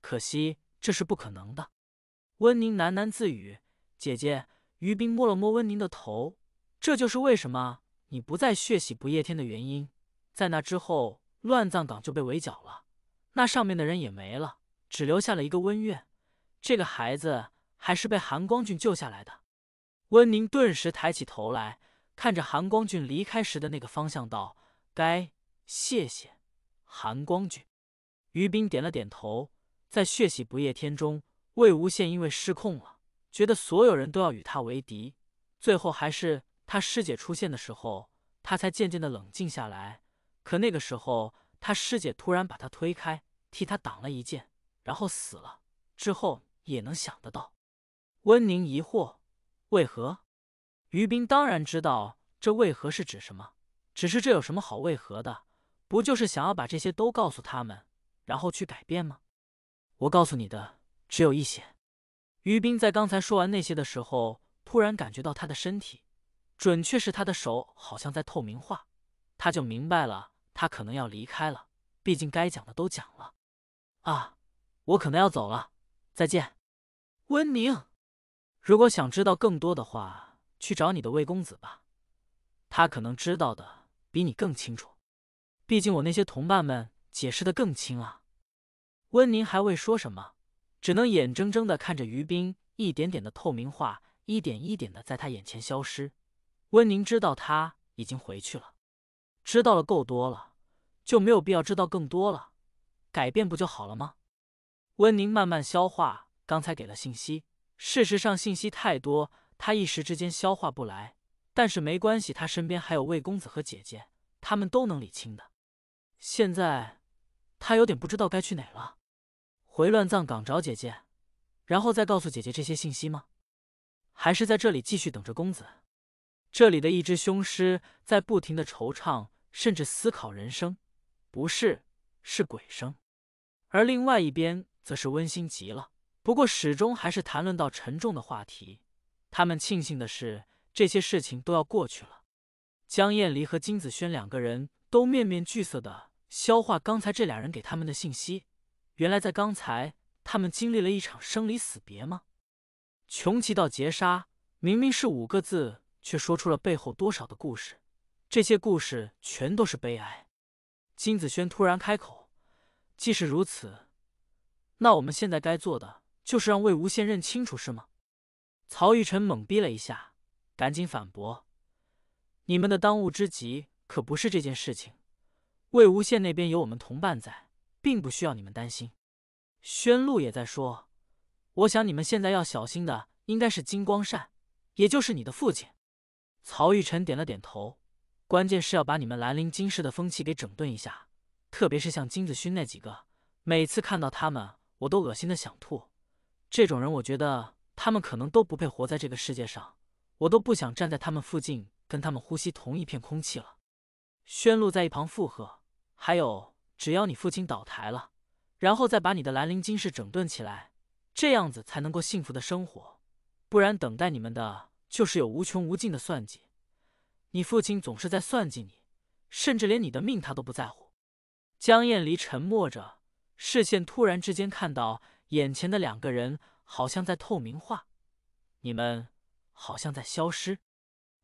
可惜这是不可能的。温宁喃喃自语：“姐姐。”于冰摸了摸温宁的头，这就是为什么你不再血洗不夜天的原因。在那之后，乱葬岗就被围剿了，那上面的人也没了，只留下了一个温月。这个孩子还是被韩光俊救下来的。温宁顿时抬起头来，看着韩光俊离开时的那个方向，道。该谢谢韩光君。于斌点了点头。在血洗不夜天中，魏无羡因为失控了，觉得所有人都要与他为敌，最后还是他师姐出现的时候，他才渐渐的冷静下来。可那个时候，他师姐突然把他推开，替他挡了一剑，然后死了。之后也能想得到。温宁疑惑，为何？于斌当然知道这为何是指什么。只是这有什么好为何的？不就是想要把这些都告诉他们，然后去改变吗？我告诉你的只有一些。于冰在刚才说完那些的时候，突然感觉到他的身体，准确是他的手好像在透明化，他就明白了，他可能要离开了。毕竟该讲的都讲了啊，我可能要走了，再见，温宁。如果想知道更多的话，去找你的魏公子吧，他可能知道的。比你更清楚，毕竟我那些同伴们解释的更清啊。温宁还未说什么，只能眼睁睁的看着于冰一点点的透明化，一点一点的在他眼前消失。温宁知道他已经回去了，知道了够多了，就没有必要知道更多了，改变不就好了吗？温宁慢慢消化刚才给了信息，事实上信息太多，他一时之间消化不来。但是没关系，他身边还有魏公子和姐姐，他们都能理清的。现在他有点不知道该去哪了，回乱葬岗找姐姐，然后再告诉姐姐这些信息吗？还是在这里继续等着公子？这里的一只凶尸在不停的惆怅，甚至思考人生，不是，是鬼声。而另外一边则是温馨极了，不过始终还是谈论到沉重的话题。他们庆幸的是。这些事情都要过去了。江艳离和金子轩两个人都面面俱色的消化刚才这俩人给他们的信息。原来在刚才他们经历了一场生离死别吗？穷奇道劫杀，明明是五个字，却说出了背后多少的故事。这些故事全都是悲哀。金子轩突然开口：“既是如此，那我们现在该做的就是让魏无羡认清楚，是吗？”曹玉辰懵逼了一下。赶紧反驳！你们的当务之急可不是这件事情。魏无羡那边有我们同伴在，并不需要你们担心。宣璐也在说，我想你们现在要小心的应该是金光善，也就是你的父亲。曹玉辰点了点头。关键是要把你们兰陵金氏的风气给整顿一下，特别是像金子勋那几个，每次看到他们，我都恶心的想吐。这种人，我觉得他们可能都不配活在这个世界上。我都不想站在他们附近，跟他们呼吸同一片空气了。宣露在一旁附和。还有，只要你父亲倒台了，然后再把你的兰陵金氏整顿起来，这样子才能够幸福的生活。不然，等待你们的就是有无穷无尽的算计。你父亲总是在算计你，甚至连你的命他都不在乎。江晏离沉默着，视线突然之间看到眼前的两个人，好像在透明化。你们。好像在消失，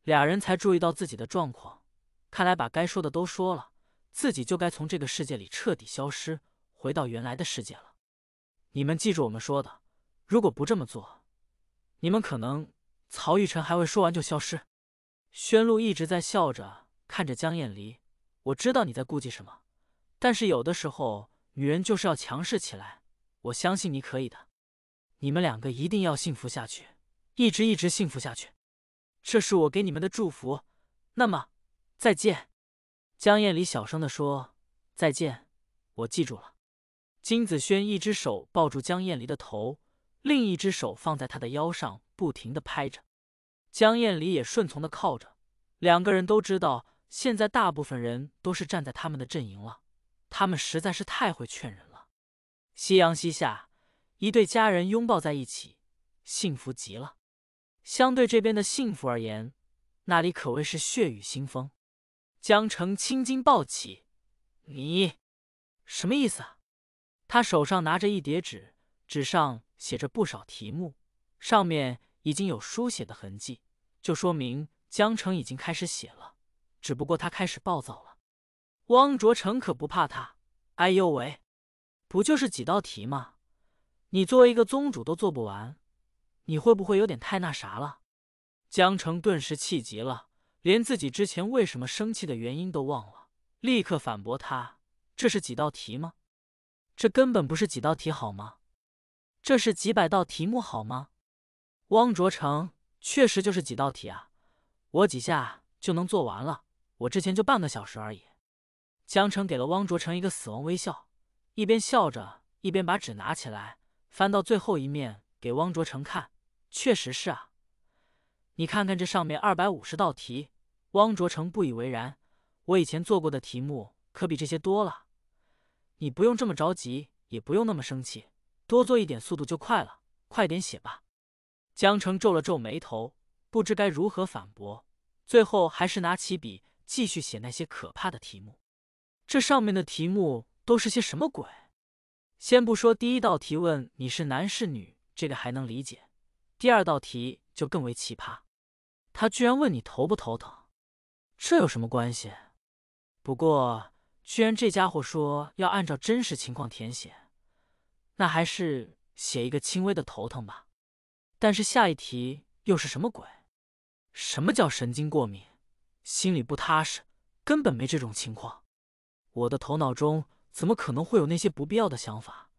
俩人才注意到自己的状况。看来把该说的都说了，自己就该从这个世界里彻底消失，回到原来的世界了。你们记住我们说的，如果不这么做，你们可能……曹玉晨还未说完就消失。宣露一直在笑着看着江艳离。我知道你在顾忌什么，但是有的时候女人就是要强势起来。我相信你可以的。你们两个一定要幸福下去。一直一直幸福下去，这是我给你们的祝福。那么，再见。江艳离小声的说：“再见，我记住了。”金子轩一只手抱住江艳离的头，另一只手放在他的腰上，不停的拍着。江艳离也顺从的靠着。两个人都知道，现在大部分人都是站在他们的阵营了。他们实在是太会劝人了。夕阳西下，一对家人拥抱在一起，幸福极了。相对这边的幸福而言，那里可谓是血雨腥风。江城青筋暴起，你什么意思啊？他手上拿着一叠纸，纸上写着不少题目，上面已经有书写的痕迹，就说明江城已经开始写了，只不过他开始暴躁了。汪卓成可不怕他，哎呦喂，不就是几道题吗？你作为一个宗主都做不完。你会不会有点太那啥了？江城顿时气急了，连自己之前为什么生气的原因都忘了，立刻反驳他：“这是几道题吗？这根本不是几道题好吗？这是几百道题目好吗？”汪卓成确实就是几道题啊，我几下就能做完了，我之前就半个小时而已。江城给了汪卓成一个死亡微笑，一边笑着一边把纸拿起来，翻到最后一面。给汪卓成看，确实是啊，你看看这上面二百五十道题。汪卓成不以为然：“我以前做过的题目可比这些多了，你不用这么着急，也不用那么生气，多做一点速度就快了。快点写吧。”江澄皱了皱眉头，不知该如何反驳，最后还是拿起笔继续写那些可怕的题目。这上面的题目都是些什么鬼？先不说第一道题，问你是男是女。这个还能理解，第二道题就更为奇葩，他居然问你头不头疼，这有什么关系？不过，居然这家伙说要按照真实情况填写，那还是写一个轻微的头疼吧。但是下一题又是什么鬼？什么叫神经过敏？心里不踏实？根本没这种情况，我的头脑中怎么可能会有那些不必要的想法？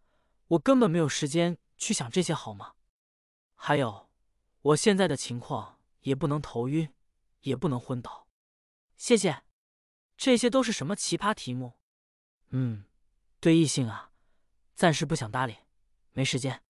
我根本没有时间。去想这些好吗？还有，我现在的情况也不能头晕，也不能昏倒。谢谢。这些都是什么奇葩题目？嗯，对异性啊，暂时不想搭理，没时间。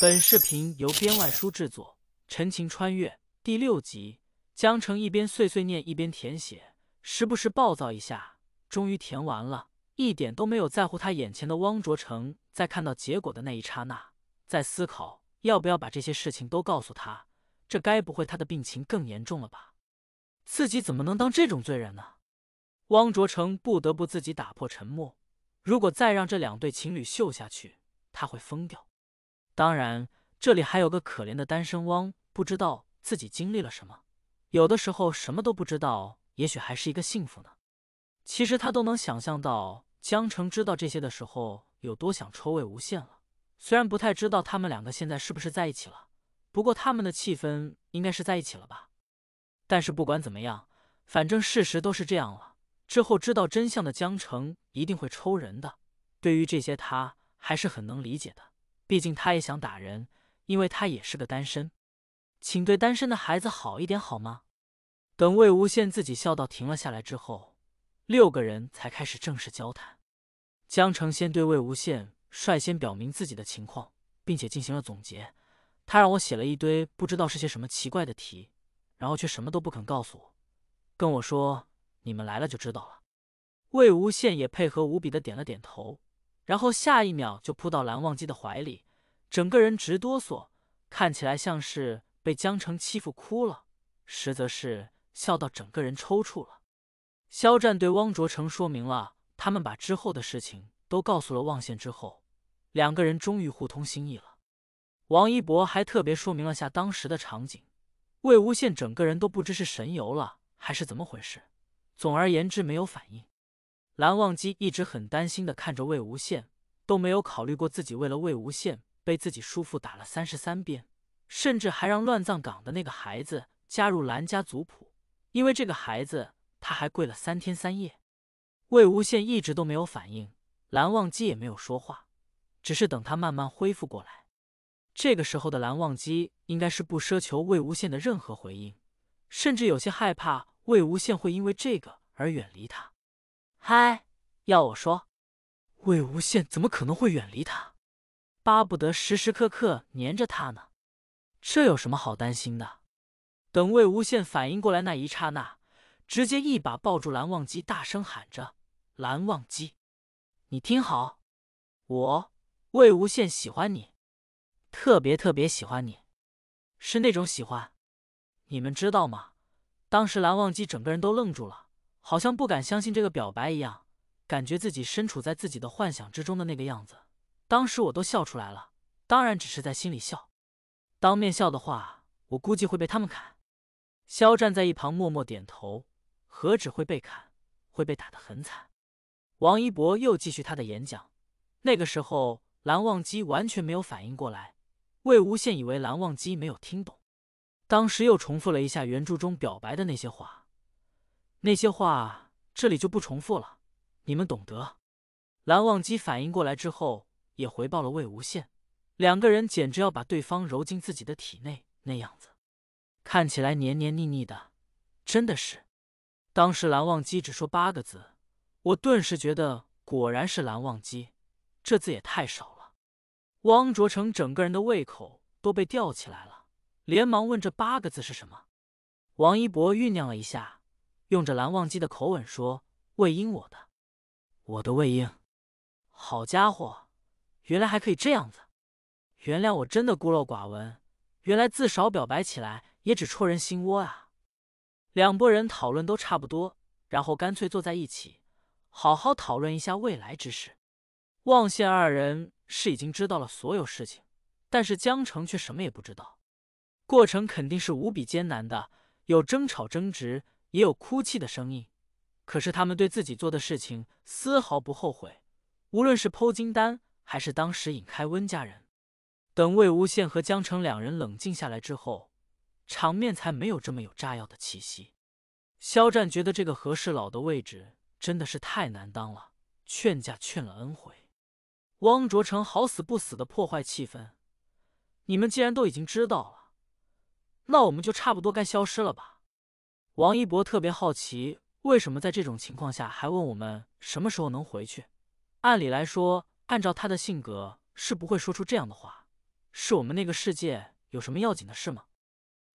本视频由编外书制作，《陈情穿越》第六集。江城一边碎碎念，一边填写，时不时暴躁一下，终于填完了。一点都没有在乎他眼前的汪卓成，在看到结果的那一刹那，在思考要不要把这些事情都告诉他。这该不会他的病情更严重了吧？自己怎么能当这种罪人呢？汪卓成不得不自己打破沉默。如果再让这两对情侣秀下去，他会疯掉。当然，这里还有个可怜的单身汪，不知道自己经历了什么。有的时候什么都不知道，也许还是一个幸福呢。其实他都能想象到江澄知道这些的时候有多想抽魏无羡了。虽然不太知道他们两个现在是不是在一起了，不过他们的气氛应该是在一起了吧？但是不管怎么样，反正事实都是这样了。之后知道真相的江澄一定会抽人的。对于这些，他还是很能理解的。毕竟他也想打人，因为他也是个单身。请对单身的孩子好一点好吗？等魏无羡自己笑到停了下来之后。六个人才开始正式交谈。江澄先对魏无羡率先表明自己的情况，并且进行了总结。他让我写了一堆不知道是些什么奇怪的题，然后却什么都不肯告诉我，跟我说你们来了就知道了。魏无羡也配合无比的点了点头，然后下一秒就扑到蓝忘机的怀里，整个人直哆嗦，看起来像是被江澄欺负哭了，实则是笑到整个人抽搐了。肖战对汪卓成说明了，他们把之后的事情都告诉了望县之后，两个人终于互通心意了。王一博还特别说明了下当时的场景，魏无羡整个人都不知是神游了还是怎么回事，总而言之没有反应。蓝忘机一直很担心的看着魏无羡，都没有考虑过自己为了魏无羡被自己叔父打了三十三鞭，甚至还让乱葬岗的那个孩子加入蓝家族谱，因为这个孩子。他还跪了三天三夜，魏无羡一直都没有反应，蓝忘机也没有说话，只是等他慢慢恢复过来。这个时候的蓝忘机应该是不奢求魏无羡的任何回应，甚至有些害怕魏无羡会因为这个而远离他。嗨，要我说，魏无羡怎么可能会远离他？巴不得时时刻刻粘着他呢。这有什么好担心的？等魏无羡反应过来那一刹那。直接一把抱住蓝忘机，大声喊着：“蓝忘机，你听好，我魏无羡喜欢你，特别特别喜欢你，是那种喜欢。你们知道吗？”当时蓝忘机整个人都愣住了，好像不敢相信这个表白一样，感觉自己身处在自己的幻想之中的那个样子。当时我都笑出来了，当然只是在心里笑，当面笑的话，我估计会被他们砍。肖战在一旁默默点头。何止会被砍，会被打得很惨。王一博又继续他的演讲。那个时候，蓝忘机完全没有反应过来。魏无羡以为蓝忘机没有听懂，当时又重复了一下原著中表白的那些话。那些话这里就不重复了，你们懂得。蓝忘机反应过来之后，也回报了魏无羡。两个人简直要把对方揉进自己的体内，那样子看起来黏黏腻腻的，真的是。当时蓝忘机只说八个字，我顿时觉得果然是蓝忘机，这字也太少了。汪卓成整个人的胃口都被吊起来了，连忙问这八个字是什么。王一博酝酿了一下，用着蓝忘机的口吻说：“魏婴，我的，我的魏婴。”好家伙，原来还可以这样子！原谅我真的孤陋寡闻，原来字少表白起来也只戳人心窝啊！两拨人讨论都差不多，然后干脆坐在一起，好好讨论一下未来之事。望羡二人是已经知道了所有事情，但是江城却什么也不知道。过程肯定是无比艰难的，有争吵争执，也有哭泣的声音。可是他们对自己做的事情丝毫不后悔，无论是剖金丹，还是当时引开温家人。等魏无羡和江澄两人冷静下来之后。场面才没有这么有炸药的气息。肖战觉得这个和事佬的位置真的是太难当了，劝架劝了，n 回。汪卓成好死不死的破坏气氛。你们既然都已经知道了，那我们就差不多该消失了吧？王一博特别好奇，为什么在这种情况下还问我们什么时候能回去？按理来说，按照他的性格是不会说出这样的话。是我们那个世界有什么要紧的事吗？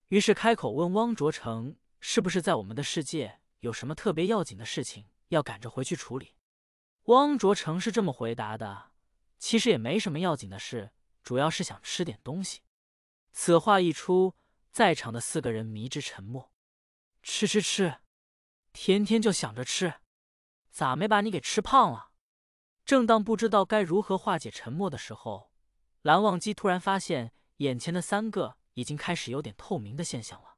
于是开口问汪卓成：“是不是在我们的世界有什么特别要紧的事情要赶着回去处理？”汪卓成是这么回答的：“其实也没什么要紧的事，主要是想吃点东西。”此话一出，在场的四个人迷之沉默。吃吃吃，天天就想着吃，咋没把你给吃胖了？正当不知道该如何化解沉默的时候，蓝忘机突然发现眼前的三个。已经开始有点透明的现象了，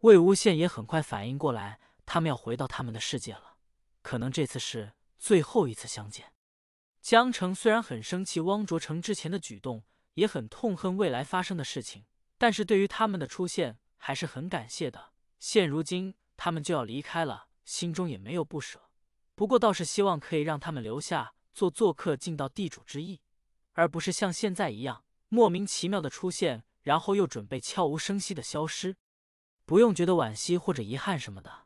魏无羡也很快反应过来，他们要回到他们的世界了，可能这次是最后一次相见。江澄虽然很生气汪卓成之前的举动，也很痛恨未来发生的事情，但是对于他们的出现还是很感谢的。现如今他们就要离开了，心中也没有不舍，不过倒是希望可以让他们留下做做客，尽到地主之谊，而不是像现在一样莫名其妙的出现。然后又准备悄无声息的消失，不用觉得惋惜或者遗憾什么的。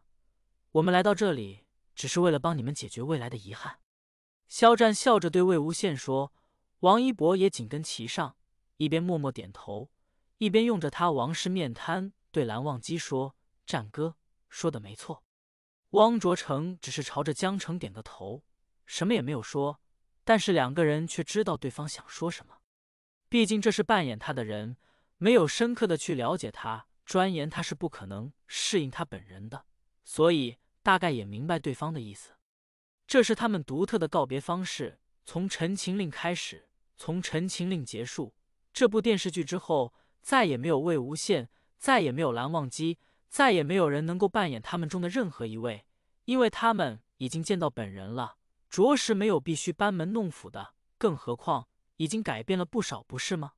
我们来到这里，只是为了帮你们解决未来的遗憾。肖战笑着对魏无羡说：“王一博也紧跟其上，一边默默点头，一边用着他王氏面瘫对蓝忘机说：‘战哥说的没错。’”汪卓成只是朝着江澄点个头，什么也没有说，但是两个人却知道对方想说什么，毕竟这是扮演他的人。没有深刻的去了解他，钻研他是不可能适应他本人的，所以大概也明白对方的意思。这是他们独特的告别方式。从《陈情令》开始，从《陈情令》结束，这部电视剧之后再也没有魏无羡，再也没有蓝忘机，再也没有人能够扮演他们中的任何一位，因为他们已经见到本人了，着实没有必须班门弄斧的，更何况已经改变了不少，不是吗？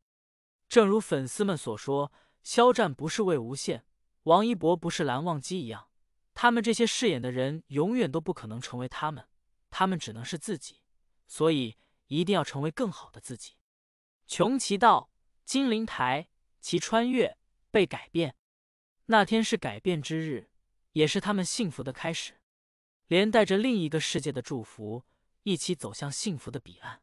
正如粉丝们所说，肖战不是魏无羡，王一博不是蓝忘机一样，他们这些饰演的人永远都不可能成为他们，他们只能是自己，所以一定要成为更好的自己。穷奇道，金陵台，其穿越被改变，那天是改变之日，也是他们幸福的开始，连带着另一个世界的祝福，一起走向幸福的彼岸。